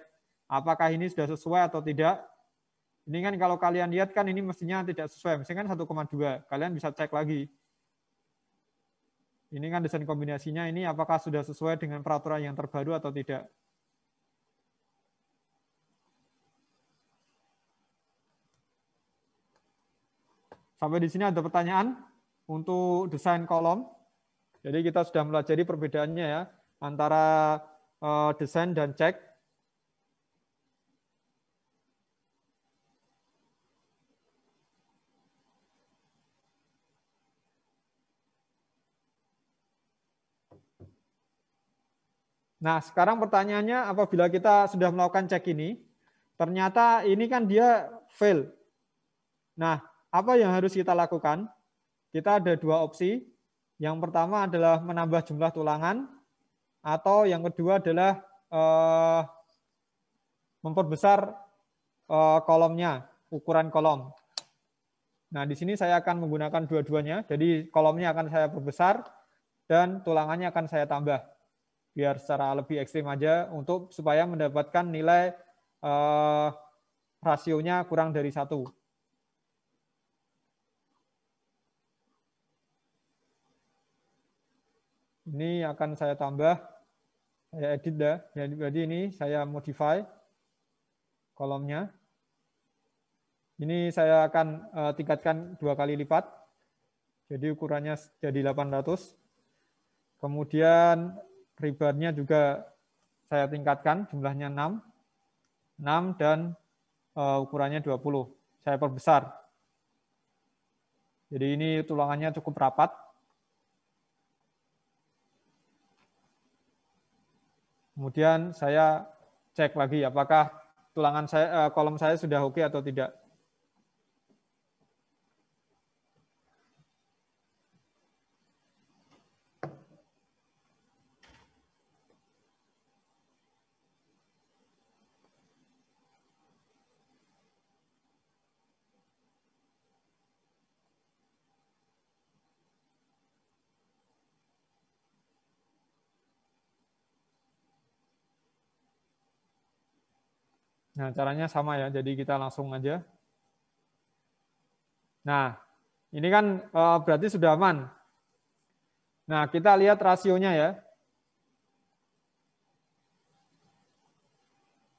apakah ini sudah sesuai atau tidak. Ini kan kalau kalian lihat kan ini mestinya tidak sesuai, misalnya kan 1,2. Kalian bisa cek lagi ini kan desain kombinasinya ini apakah sudah sesuai dengan peraturan yang terbaru atau tidak? Sampai di sini ada pertanyaan untuk desain kolom. Jadi kita sudah mempelajari perbedaannya ya antara eh, desain dan cek. Nah, sekarang pertanyaannya apabila kita sudah melakukan cek ini, ternyata ini kan dia fail. Nah, apa yang harus kita lakukan? Kita ada dua opsi. Yang pertama adalah menambah jumlah tulangan, atau yang kedua adalah eh, memperbesar eh, kolomnya, ukuran kolom. Nah, di sini saya akan menggunakan dua-duanya. Jadi kolomnya akan saya perbesar dan tulangannya akan saya tambah biar secara lebih ekstrim aja untuk supaya mendapatkan nilai uh, rasionya kurang dari satu. Ini akan saya tambah, saya edit dah. Jadi ini saya modify kolomnya. Ini saya akan uh, tingkatkan dua kali lipat. Jadi ukurannya jadi 800. Kemudian ribetnya juga saya tingkatkan jumlahnya 6. 6 dan uh, ukurannya 20. Saya perbesar. Jadi ini tulangannya cukup rapat. Kemudian saya cek lagi apakah tulangan saya eh, kolom saya sudah oke atau tidak. Nah, caranya sama ya. Jadi kita langsung aja. Nah, ini kan eh, berarti sudah aman. Nah, kita lihat rasionya ya.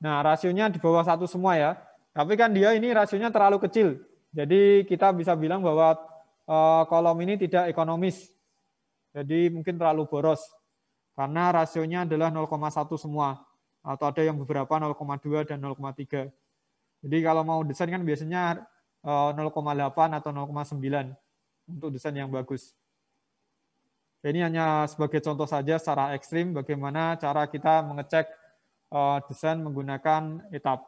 Nah, rasionya di bawah satu semua ya. Tapi kan dia ini rasionya terlalu kecil. Jadi kita bisa bilang bahwa eh, kolom ini tidak ekonomis. Jadi mungkin terlalu boros. Karena rasionya adalah 0,1 semua atau ada yang beberapa 0,2 dan 0,3. Jadi kalau mau desain kan biasanya 0,8 eh, atau 0,9 untuk desain yang bagus. Ini hanya sebagai contoh saja secara ekstrim bagaimana cara kita mengecek eh, desain menggunakan ETAP.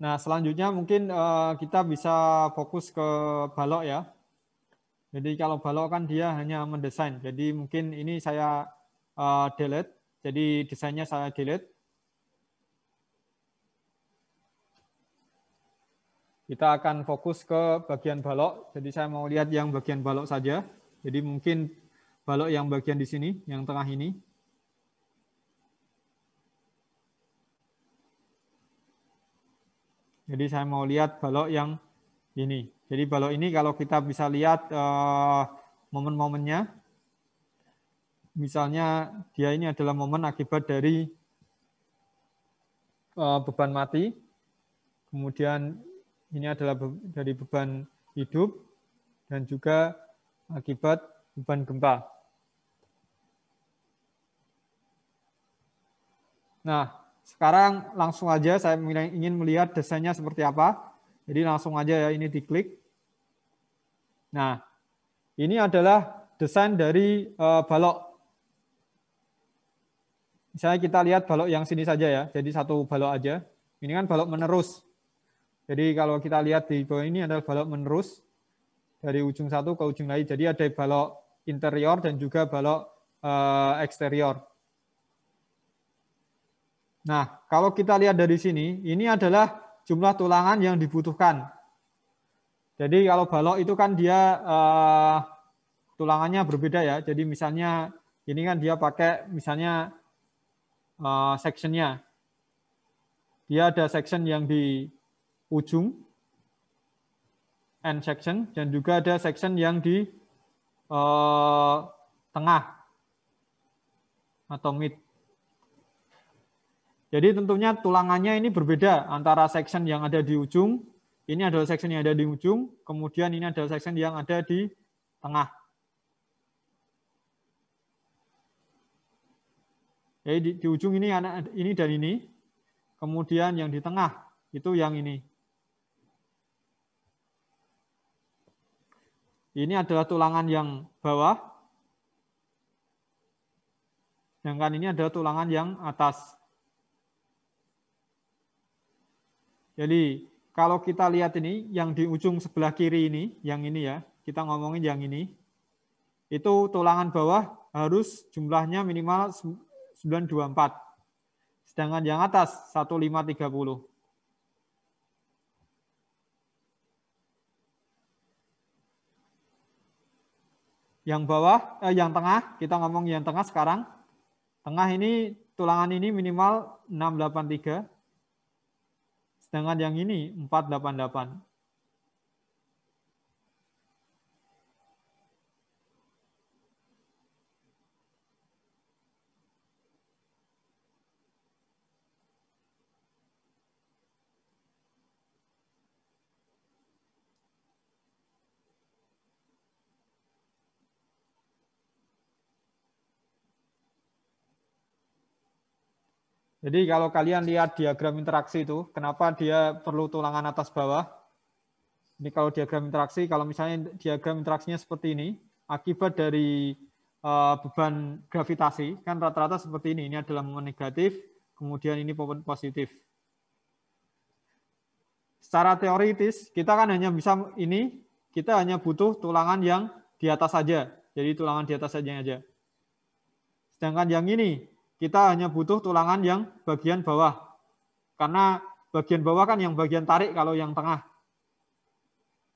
Nah, selanjutnya mungkin uh, kita bisa fokus ke balok ya. Jadi kalau balok kan dia hanya mendesain. Jadi mungkin ini saya uh, delete. Jadi desainnya saya delete. Kita akan fokus ke bagian balok. Jadi saya mau lihat yang bagian balok saja. Jadi mungkin balok yang bagian di sini, yang tengah ini. Jadi saya mau lihat balok yang ini. Jadi balok ini kalau kita bisa lihat uh, momen-momennya, misalnya dia ini adalah momen akibat dari uh, beban mati, kemudian ini adalah be dari beban hidup, dan juga akibat beban gempa. Nah, sekarang langsung aja saya ingin melihat desainnya seperti apa. Jadi langsung aja ya ini diklik. Nah, ini adalah desain dari uh, balok. Misalnya kita lihat balok yang sini saja ya. Jadi satu balok aja. Ini kan balok menerus. Jadi kalau kita lihat di bawah ini adalah balok menerus dari ujung satu ke ujung lain. Jadi ada balok interior dan juga balok uh, eksterior. Nah, kalau kita lihat dari sini, ini adalah jumlah tulangan yang dibutuhkan. Jadi kalau balok itu kan dia uh, tulangannya berbeda ya. Jadi misalnya ini kan dia pakai misalnya uh, sectionnya. Dia ada section yang di ujung, end section, dan juga ada section yang di uh, tengah atau mid. Jadi tentunya tulangannya ini berbeda antara section yang ada di ujung, ini adalah section yang ada di ujung, kemudian ini adalah section yang ada di tengah. Jadi di, di ujung ini ini dan ini, kemudian yang di tengah itu yang ini. Ini adalah tulangan yang bawah, sedangkan ini adalah tulangan yang atas. Jadi kalau kita lihat ini, yang di ujung sebelah kiri ini, yang ini ya, kita ngomongin yang ini, itu tulangan bawah harus jumlahnya minimal 924. Sedangkan yang atas 1530. Yang bawah, eh, yang tengah, kita ngomong yang tengah sekarang. Tengah ini, tulangan ini minimal 683 Sedangkan yang ini 488. Jadi kalau kalian lihat diagram interaksi itu, kenapa dia perlu tulangan atas bawah? Ini kalau diagram interaksi, kalau misalnya diagram interaksinya seperti ini, akibat dari eh, beban gravitasi, kan rata-rata seperti ini. Ini adalah momen negatif, kemudian ini momen positif. Secara teoritis, kita kan hanya bisa ini, kita hanya butuh tulangan yang di atas saja. Jadi tulangan di atas saja Sedangkan yang ini, kita hanya butuh tulangan yang bagian bawah. Karena bagian bawah kan yang bagian tarik kalau yang tengah.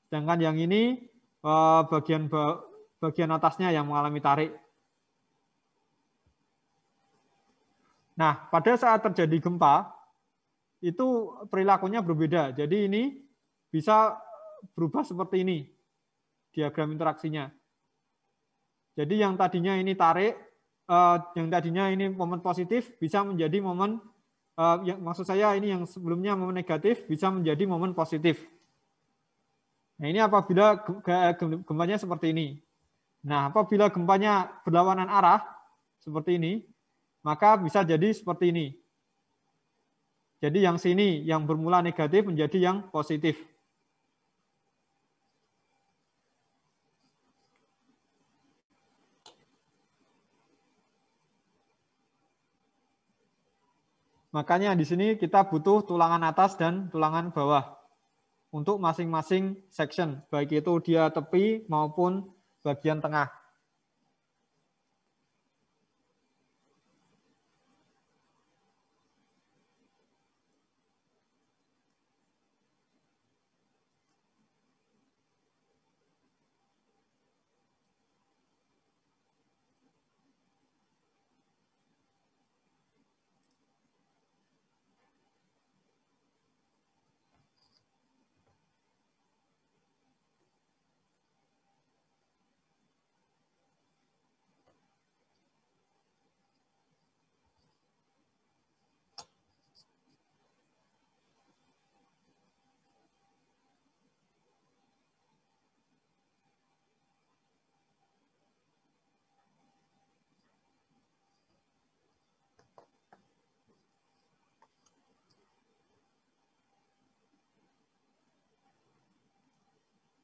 Sedangkan yang ini eh, bagian bagian atasnya yang mengalami tarik. Nah, pada saat terjadi gempa, itu perilakunya berbeda. Jadi ini bisa berubah seperti ini, diagram interaksinya. Jadi yang tadinya ini tarik, uh, yang tadinya ini momen positif bisa menjadi momen uh, yang maksud saya ini yang sebelumnya momen negatif bisa menjadi momen positif. Nah, ini apabila gempanya seperti ini. Nah, apabila gempanya berlawanan arah seperti ini, maka bisa jadi seperti ini. Jadi yang sini yang bermula negatif menjadi yang positif. Makanya di sini kita butuh tulangan atas dan tulangan bawah untuk masing-masing section, baik itu dia tepi maupun bagian tengah.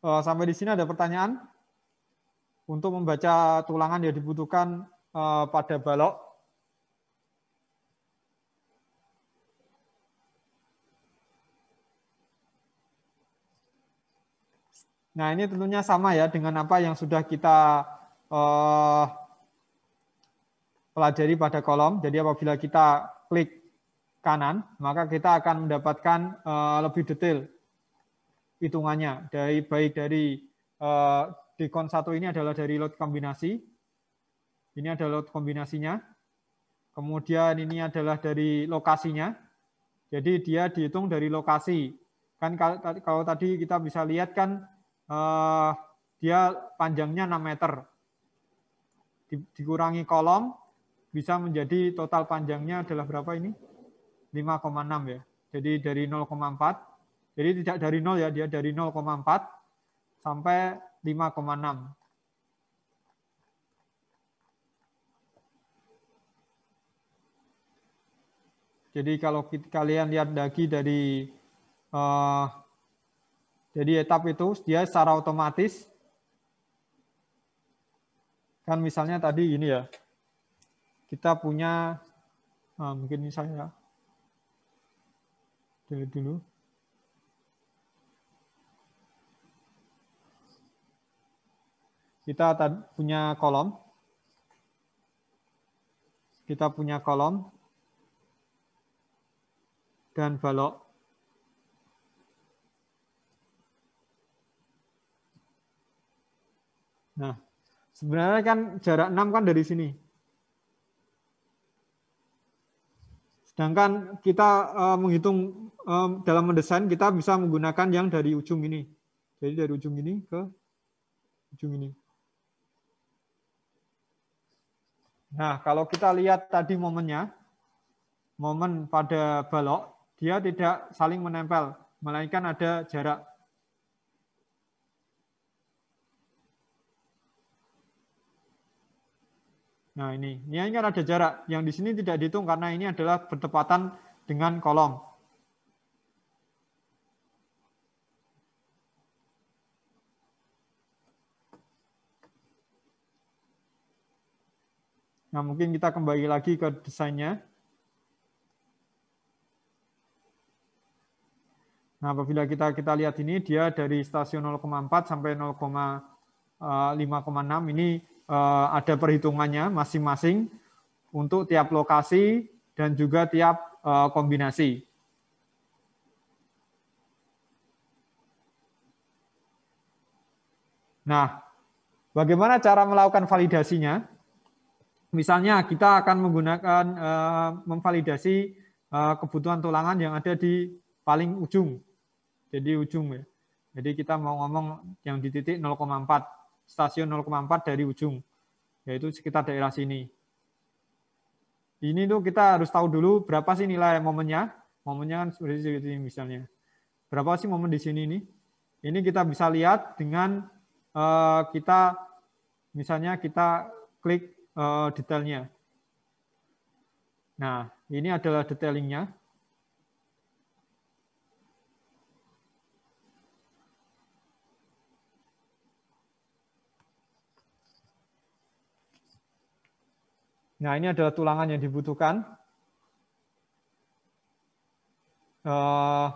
Eh, sampai di sini ada pertanyaan? Untuk membaca tulangan yang dibutuhkan eh, pada balok. Nah ini tentunya sama ya dengan apa yang sudah kita uh, pelajari pada kolom. Jadi apabila kita klik kanan, maka kita akan mendapatkan uh, lebih detail hitungannya dari baik dari uh, eh, dekon satu ini adalah dari lot kombinasi. Ini adalah lot kombinasinya. Kemudian ini adalah dari lokasinya. Jadi dia dihitung dari lokasi. Kan kalau tadi kita bisa lihat kan uh, dia panjangnya 6 meter. Dikurangi kolom bisa menjadi total panjangnya adalah berapa ini? 5,6 ya. Jadi dari 0,4 jadi tidak dari 0 ya, dia dari 0,4 sampai 5,6. Jadi kalau kalian lihat lagi dari uh, eh, jadi etap itu dia secara otomatis kan misalnya tadi ini ya kita punya uh, mungkin ini saya dulu dulu Kita punya kolom. Kita punya kolom dan balok. Nah, sebenarnya kan jarak 6 kan dari sini. Sedangkan kita eh, menghitung eh, dalam mendesain kita bisa menggunakan yang dari ujung ini. Jadi dari ujung ini ke ujung ini. Nah, kalau kita lihat tadi momennya, momen pada balok, dia tidak saling menempel, melainkan ada jarak. Nah, ini. Ini kan ada jarak. Yang di sini tidak dihitung karena ini adalah bertepatan dengan kolom. Nah, mungkin kita kembali lagi ke desainnya. Nah, apabila kita kita lihat ini, dia dari stasiun 0,4 sampai 0,5,6 eh, ini eh, ada perhitungannya masing-masing untuk tiap lokasi dan juga tiap eh, kombinasi. Nah, bagaimana cara melakukan validasinya? Misalnya kita akan menggunakan uh, memvalidasi uh, kebutuhan tulangan yang ada di paling ujung. Jadi ujung ya. Jadi kita mau ngomong yang di titik 0,4, stasiun 0,4 dari ujung, yaitu sekitar daerah sini. Ini tuh kita harus tahu dulu berapa sih nilai momennya. Momennya kan seperti ini misalnya. Berapa sih momen di sini ini? Ini kita bisa lihat dengan eh, kita misalnya kita klik Eh, detailnya. Nah, ini adalah detailingnya. Nah, ini adalah tulangan yang dibutuhkan. Eh,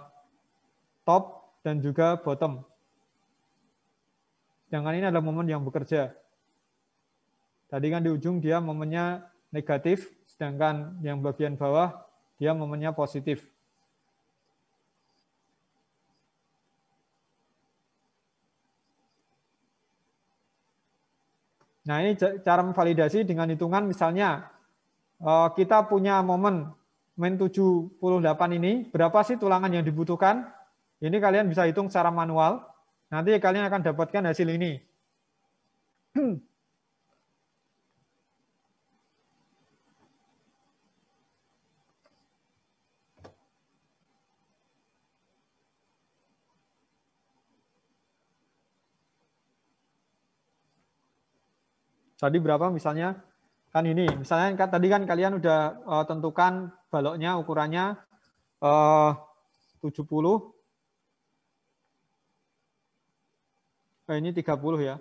top dan juga bottom. Jangan ini adalah momen yang bekerja. Tadi kan di ujung dia momennya negatif, sedangkan yang bagian bawah dia momennya positif. Nah ini cara memvalidasi dengan hitungan misalnya eh, kita punya momen men 78 ini, berapa sih tulangan yang dibutuhkan? Ini kalian bisa hitung secara manual. Nanti kalian akan dapatkan hasil ini. Tadi berapa misalnya? Kan ini, misalnya kan, tadi kan kalian udah uh, tentukan baloknya ukurannya eh, uh, 70. Eh, ini 30 ya.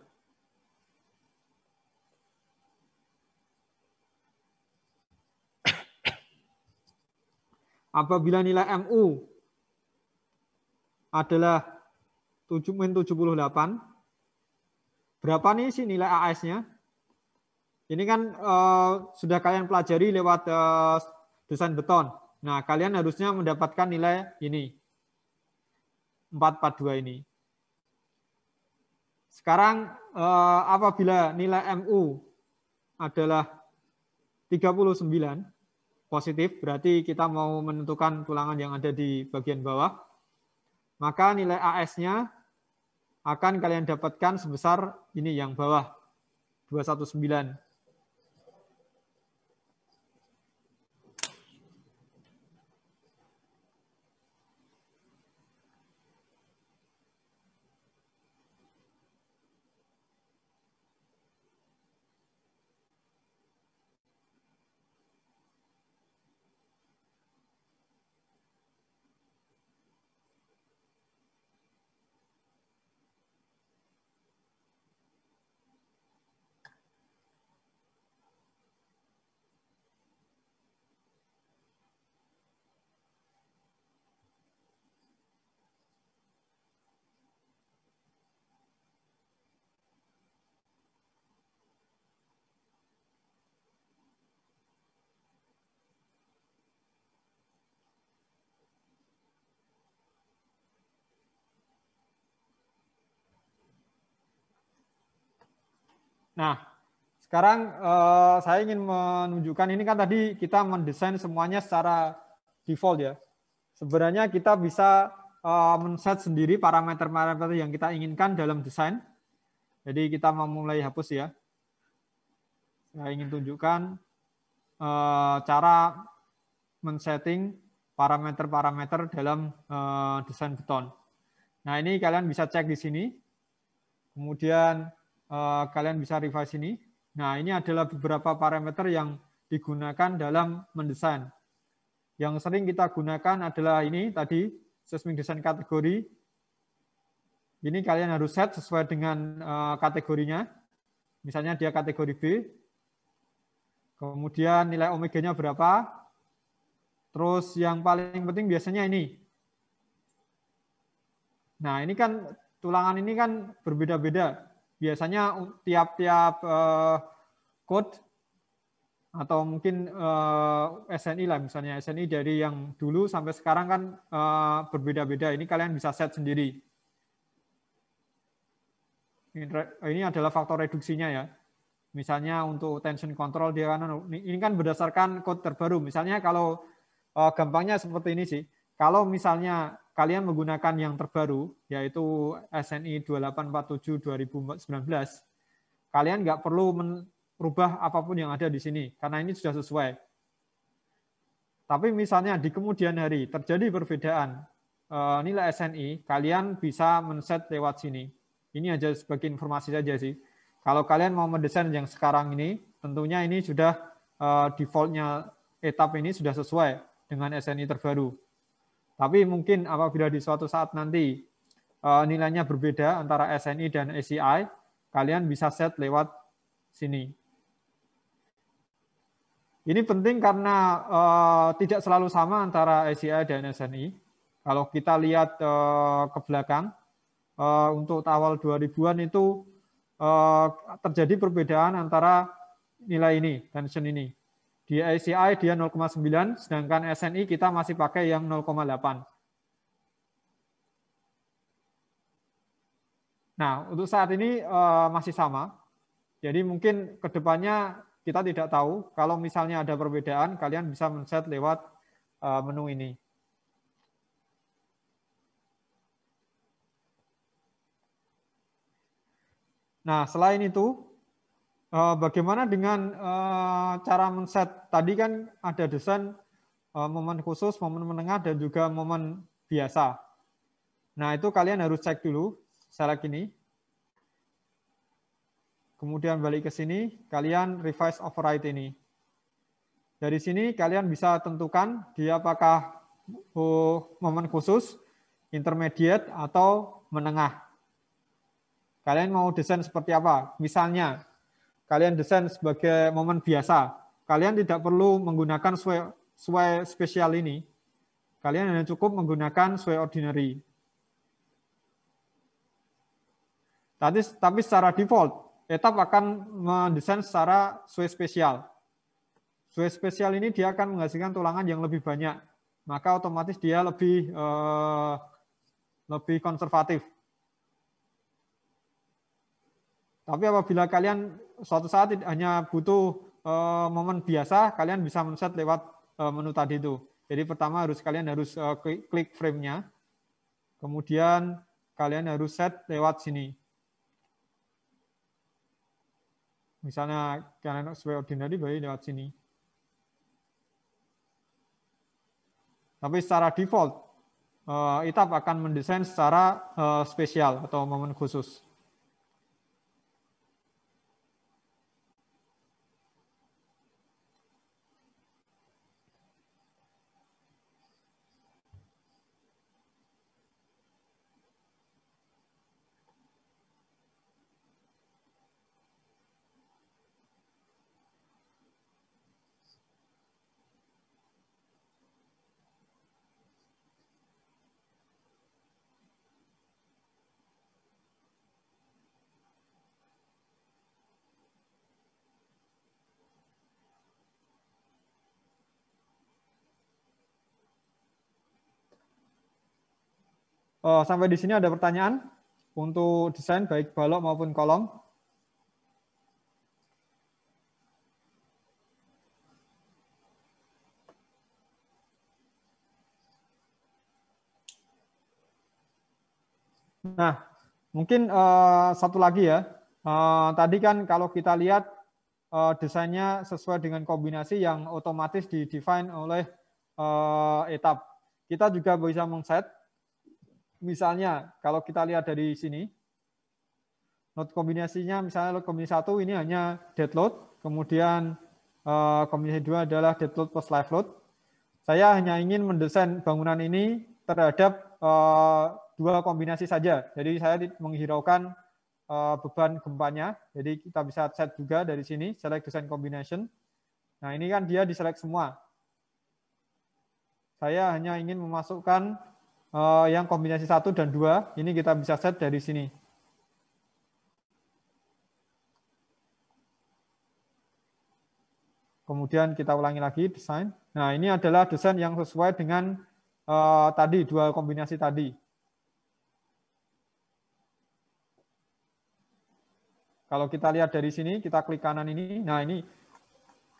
Apabila nilai MU adalah 7 min 78, berapa nih sih nilai AS-nya? Ini kan uh, sudah kalian pelajari lewat uh, eh, desain beton. Nah, kalian harusnya mendapatkan nilai ini. 442 ini. Sekarang uh, apabila nilai MU adalah 39 positif, berarti kita mau menentukan tulangan yang ada di bagian bawah, maka nilai AS-nya akan kalian dapatkan sebesar ini yang bawah, 219. Nah, sekarang eh, saya ingin menunjukkan ini kan tadi kita mendesain semuanya secara default ya. Sebenarnya kita bisa eh, men-set sendiri parameter-parameter yang kita inginkan dalam desain. Jadi kita memulai hapus ya. Saya ingin tunjukkan eh, cara men-setting parameter-parameter dalam eh, desain beton. Nah ini kalian bisa cek di sini. Kemudian Eh, kalian bisa revise ini. Nah, ini adalah beberapa parameter yang digunakan dalam mendesain. Yang sering kita gunakan adalah ini tadi, seismic design kategori. Ini kalian harus set sesuai dengan eh, kategorinya. Misalnya dia kategori B. Kemudian nilai omeganya berapa. Terus yang paling penting biasanya ini. Nah, ini kan tulangan ini kan berbeda-beda biasanya tiap-tiap uh, code atau mungkin uh, eh, SNI lah misalnya SNI dari yang dulu sampai sekarang kan uh, berbeda-beda ini kalian bisa set sendiri ini adalah faktor reduksinya ya misalnya untuk tension control dia kan anu, ini kan berdasarkan code terbaru misalnya kalau uh, gampangnya seperti ini sih kalau misalnya kalian menggunakan yang terbaru, yaitu SNI 2847 2019, kalian nggak perlu merubah apapun yang ada di sini, karena ini sudah sesuai. Tapi misalnya di kemudian hari terjadi perbedaan eh, nilai SNI, kalian bisa men-set lewat sini. Ini aja sebagai informasi saja sih. Kalau kalian mau mendesain yang sekarang ini, tentunya ini sudah eh, defaultnya etap ini sudah sesuai dengan SNI terbaru. Tapi mungkin apabila di suatu saat nanti eh, nilainya berbeda antara SNI dan ACI, kalian bisa set lewat sini. Ini penting karena eh, tidak selalu sama antara ACI dan SNI. Kalau kita lihat eh, ke belakang, untuk awal 2000-an itu terjadi perbedaan antara nilai ini, tension ini. Di ACI dia 0,9, sedangkan SNI kita masih pakai yang 0,8. Nah, untuk saat ini eh, masih sama. Jadi mungkin kedepannya kita tidak tahu. Kalau misalnya ada perbedaan, kalian bisa men-set lewat eh, menu ini. Nah, selain itu, Eh, bagaimana dengan eh, cara men-set? Tadi kan ada desain eh, momen khusus, momen menengah, dan juga momen biasa. Nah, itu kalian harus cek dulu, select ini. Kemudian balik ke sini, kalian revise override ini. Dari sini kalian bisa tentukan dia apakah oh, momen khusus, intermediate, atau menengah. Kalian mau desain seperti apa? Misalnya, Kalian desain sebagai momen biasa. Kalian tidak perlu menggunakan sesuai, sesuai spesial ini. Kalian hanya cukup menggunakan sesuai ordinary. Tadi, tapi secara default, etap akan mendesain secara sesuai spesial. Sesuai spesial ini dia akan menghasilkan tulangan yang lebih banyak. Maka otomatis dia lebih eh, lebih konservatif. Tapi apabila kalian suatu saat hanya butuh uh, momen biasa, kalian bisa men-set lewat uh, menu tadi itu. Jadi pertama harus kalian harus uh, eh, klik, klik frame-nya. Kemudian kalian harus set lewat sini. Misalnya kalian sesuai ordinary baru lewat sini. Tapi secara default, uh, ITAP akan mendesain secara uh, spesial atau momen khusus. Oh, sampai di sini ada pertanyaan untuk desain baik balok maupun kolom? Nah, mungkin uh, satu lagi ya. Uh, tadi kan kalau kita lihat uh, desainnya sesuai dengan kombinasi yang otomatis didefine oleh uh, etap. Kita juga bisa mengset misalnya kalau kita lihat dari sini, load kombinasinya misalnya load kombinasi satu ini hanya dead load, kemudian eh, kombinasi dua adalah dead load plus live load. Saya hanya ingin mendesain bangunan ini terhadap eh, dua kombinasi saja. Jadi saya menghiraukan eh, beban gempanya. Jadi kita bisa set juga dari sini, select design combination. Nah ini kan dia diselect semua. Saya hanya ingin memasukkan Eh, yang kombinasi satu dan dua ini kita bisa set dari sini. Kemudian kita ulangi lagi desain. Nah, ini adalah desain yang sesuai dengan uh, tadi dua kombinasi tadi. Kalau kita lihat dari sini, kita klik kanan ini. Nah, ini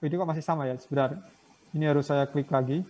ini kok masih sama ya, sebenarnya. Ini harus saya klik lagi.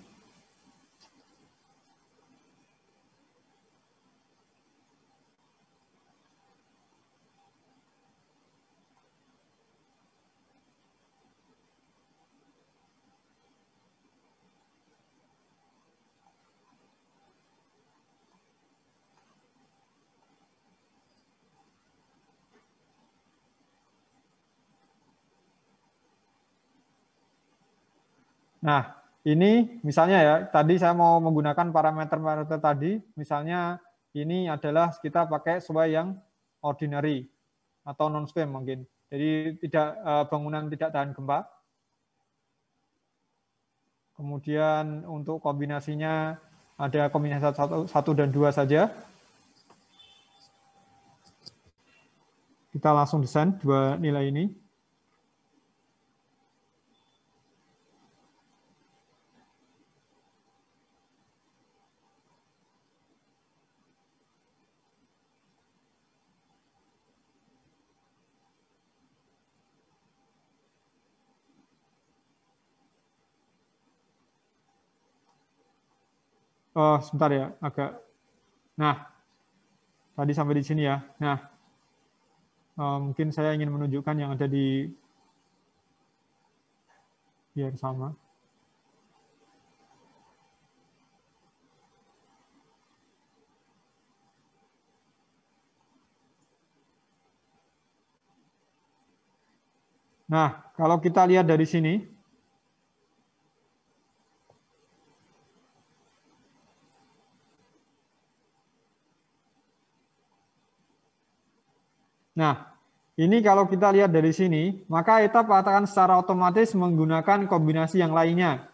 Nah, ini misalnya ya, tadi saya mau menggunakan parameter-parameter tadi, misalnya ini adalah kita pakai sesuai yang ordinary atau non-spam mungkin. Jadi tidak eh, bangunan tidak tahan gempa. Kemudian untuk kombinasinya ada kombinasi satu satu dan dua saja. Kita langsung desain dua nilai ini. uh, sebentar ya, agak. Nah, tadi sampai di sini ya. Nah, uh, mungkin saya ingin menunjukkan yang ada di biar sama. Nah, kalau kita lihat dari sini, Nah, ini kalau kita lihat dari sini, maka etap akan secara otomatis menggunakan kombinasi yang lainnya.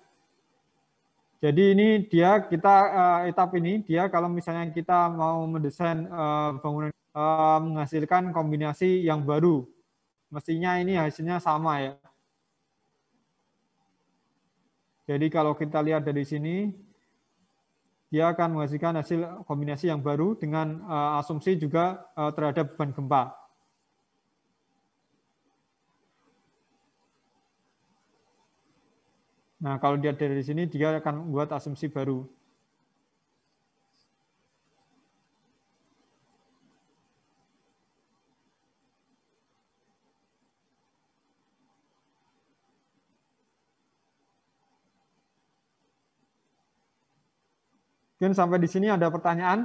Jadi ini dia kita uh, etap ini dia kalau misalnya kita mau mendesain uh, bangunan uh, menghasilkan kombinasi yang baru, mestinya ini hasilnya sama ya. Jadi kalau kita lihat dari sini, dia akan menghasilkan hasil kombinasi yang baru dengan uh, asumsi juga uh, terhadap beban gempa. Nah, kalau dia dari sini, dia akan membuat asumsi baru. Mungkin sampai di sini ada pertanyaan?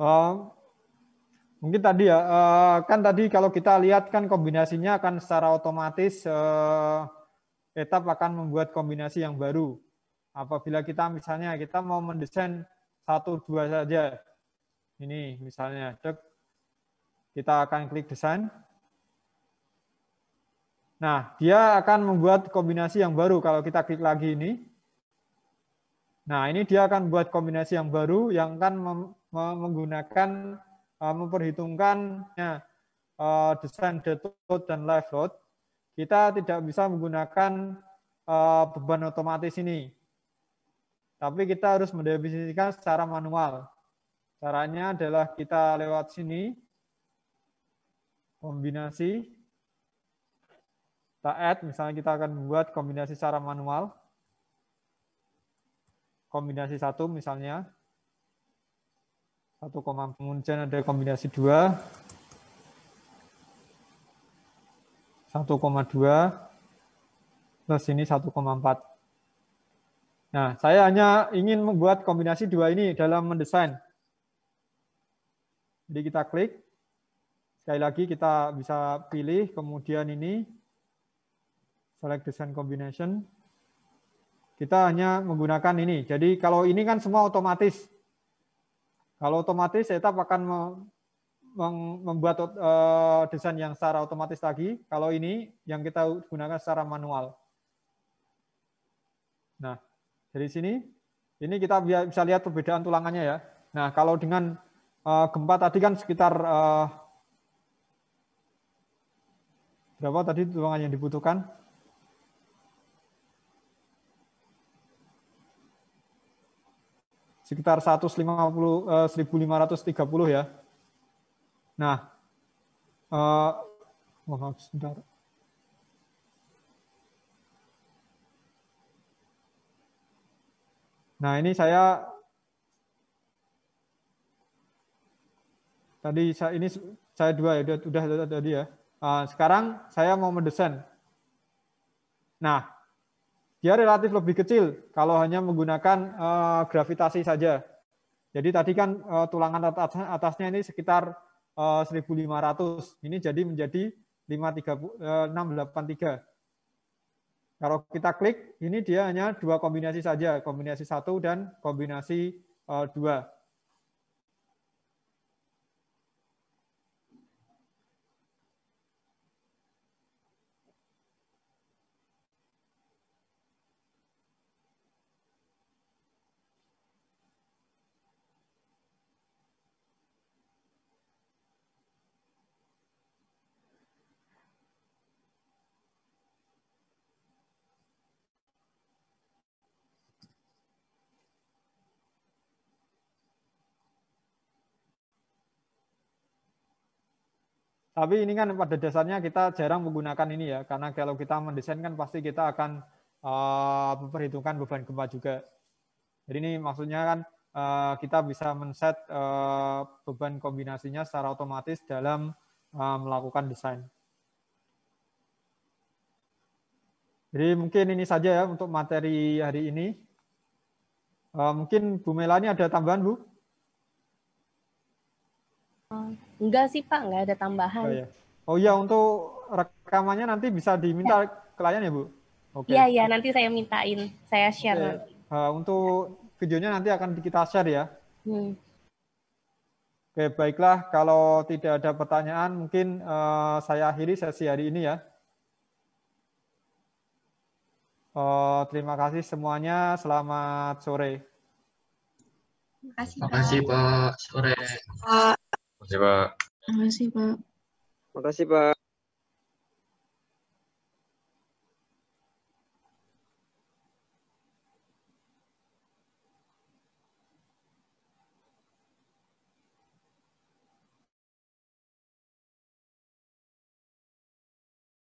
Uh, mungkin tadi ya, uh, kan tadi kalau kita lihat kan kombinasinya akan secara otomatis uh, etap akan membuat kombinasi yang baru. Apabila kita misalnya kita mau mendesain satu dua saja, ini misalnya, cek, kita akan klik desain. Nah, dia akan membuat kombinasi yang baru. Kalau kita klik lagi ini, nah ini dia akan buat kombinasi yang baru yang akan menggunakan e, memperhitungkan ya, e, desain dead load dan live load, kita tidak bisa menggunakan e, beban otomatis ini. Tapi kita harus mendefinisikan secara manual. Caranya adalah kita lewat sini, kombinasi, kita add, misalnya kita akan membuat kombinasi secara manual, kombinasi satu misalnya, 1, kemudian ada kombinasi 2, 1,2 plus ini 1,4. Nah, saya hanya ingin membuat kombinasi dua ini dalam mendesain. Jadi kita klik. Sekali lagi kita bisa pilih, kemudian ini select design combination. Kita hanya menggunakan ini. Jadi kalau ini kan semua otomatis. Kalau otomatis setup ya akan membuat eh, desain yang secara otomatis lagi. Kalau ini yang kita gunakan secara manual. Nah, dari sini ini kita bisa lihat perbedaan tulangannya ya. Nah, kalau dengan eh, gempa tadi kan sekitar eh, berapa tadi tulangan yang dibutuhkan? sekitar 150 eh, 1530 ya. Nah, eh, oh, sebentar. Nah, ini saya tadi saya ini saya dua ya, udah, udah tadi ya. Uh, sekarang saya mau mendesain. Nah, dia relatif lebih kecil kalau hanya menggunakan eh, gravitasi saja. Jadi tadi kan eh, tulangan atasnya, ini sekitar 1500. Eh, ini jadi menjadi 53, uh, Kalau kita klik, ini dia hanya dua kombinasi saja, kombinasi satu dan kombinasi uh, dua. Tapi ini kan pada dasarnya kita jarang menggunakan ini ya, karena kalau kita mendesain kan pasti kita akan uh, beban gempa juga. Jadi ini maksudnya kan uh, kita bisa men-set uh, beban kombinasinya secara otomatis dalam uh, melakukan desain. Jadi mungkin ini saja ya untuk materi hari ini. Uh, mungkin Bu Melani ada tambahan Bu? Oh, enggak sih Pak, enggak ada tambahan. Oh iya, oh, iya untuk rekamannya nanti bisa diminta ya. klien ya Bu? Oke. Okay. Iya, iya nanti saya mintain, saya share. Okay. Uh, eh, untuk videonya nanti akan kita share ya. Hmm. Oke, baiklah. Kalau tidak ada pertanyaan, mungkin uh, saya akhiri sesi hari ini ya. Uh, terima kasih semuanya. Selamat sore. Terima kasih, Pak. Terima kasih, Pak. Sore. Pak. Terima Pak. Terima kasih Pak. Makasih Pak.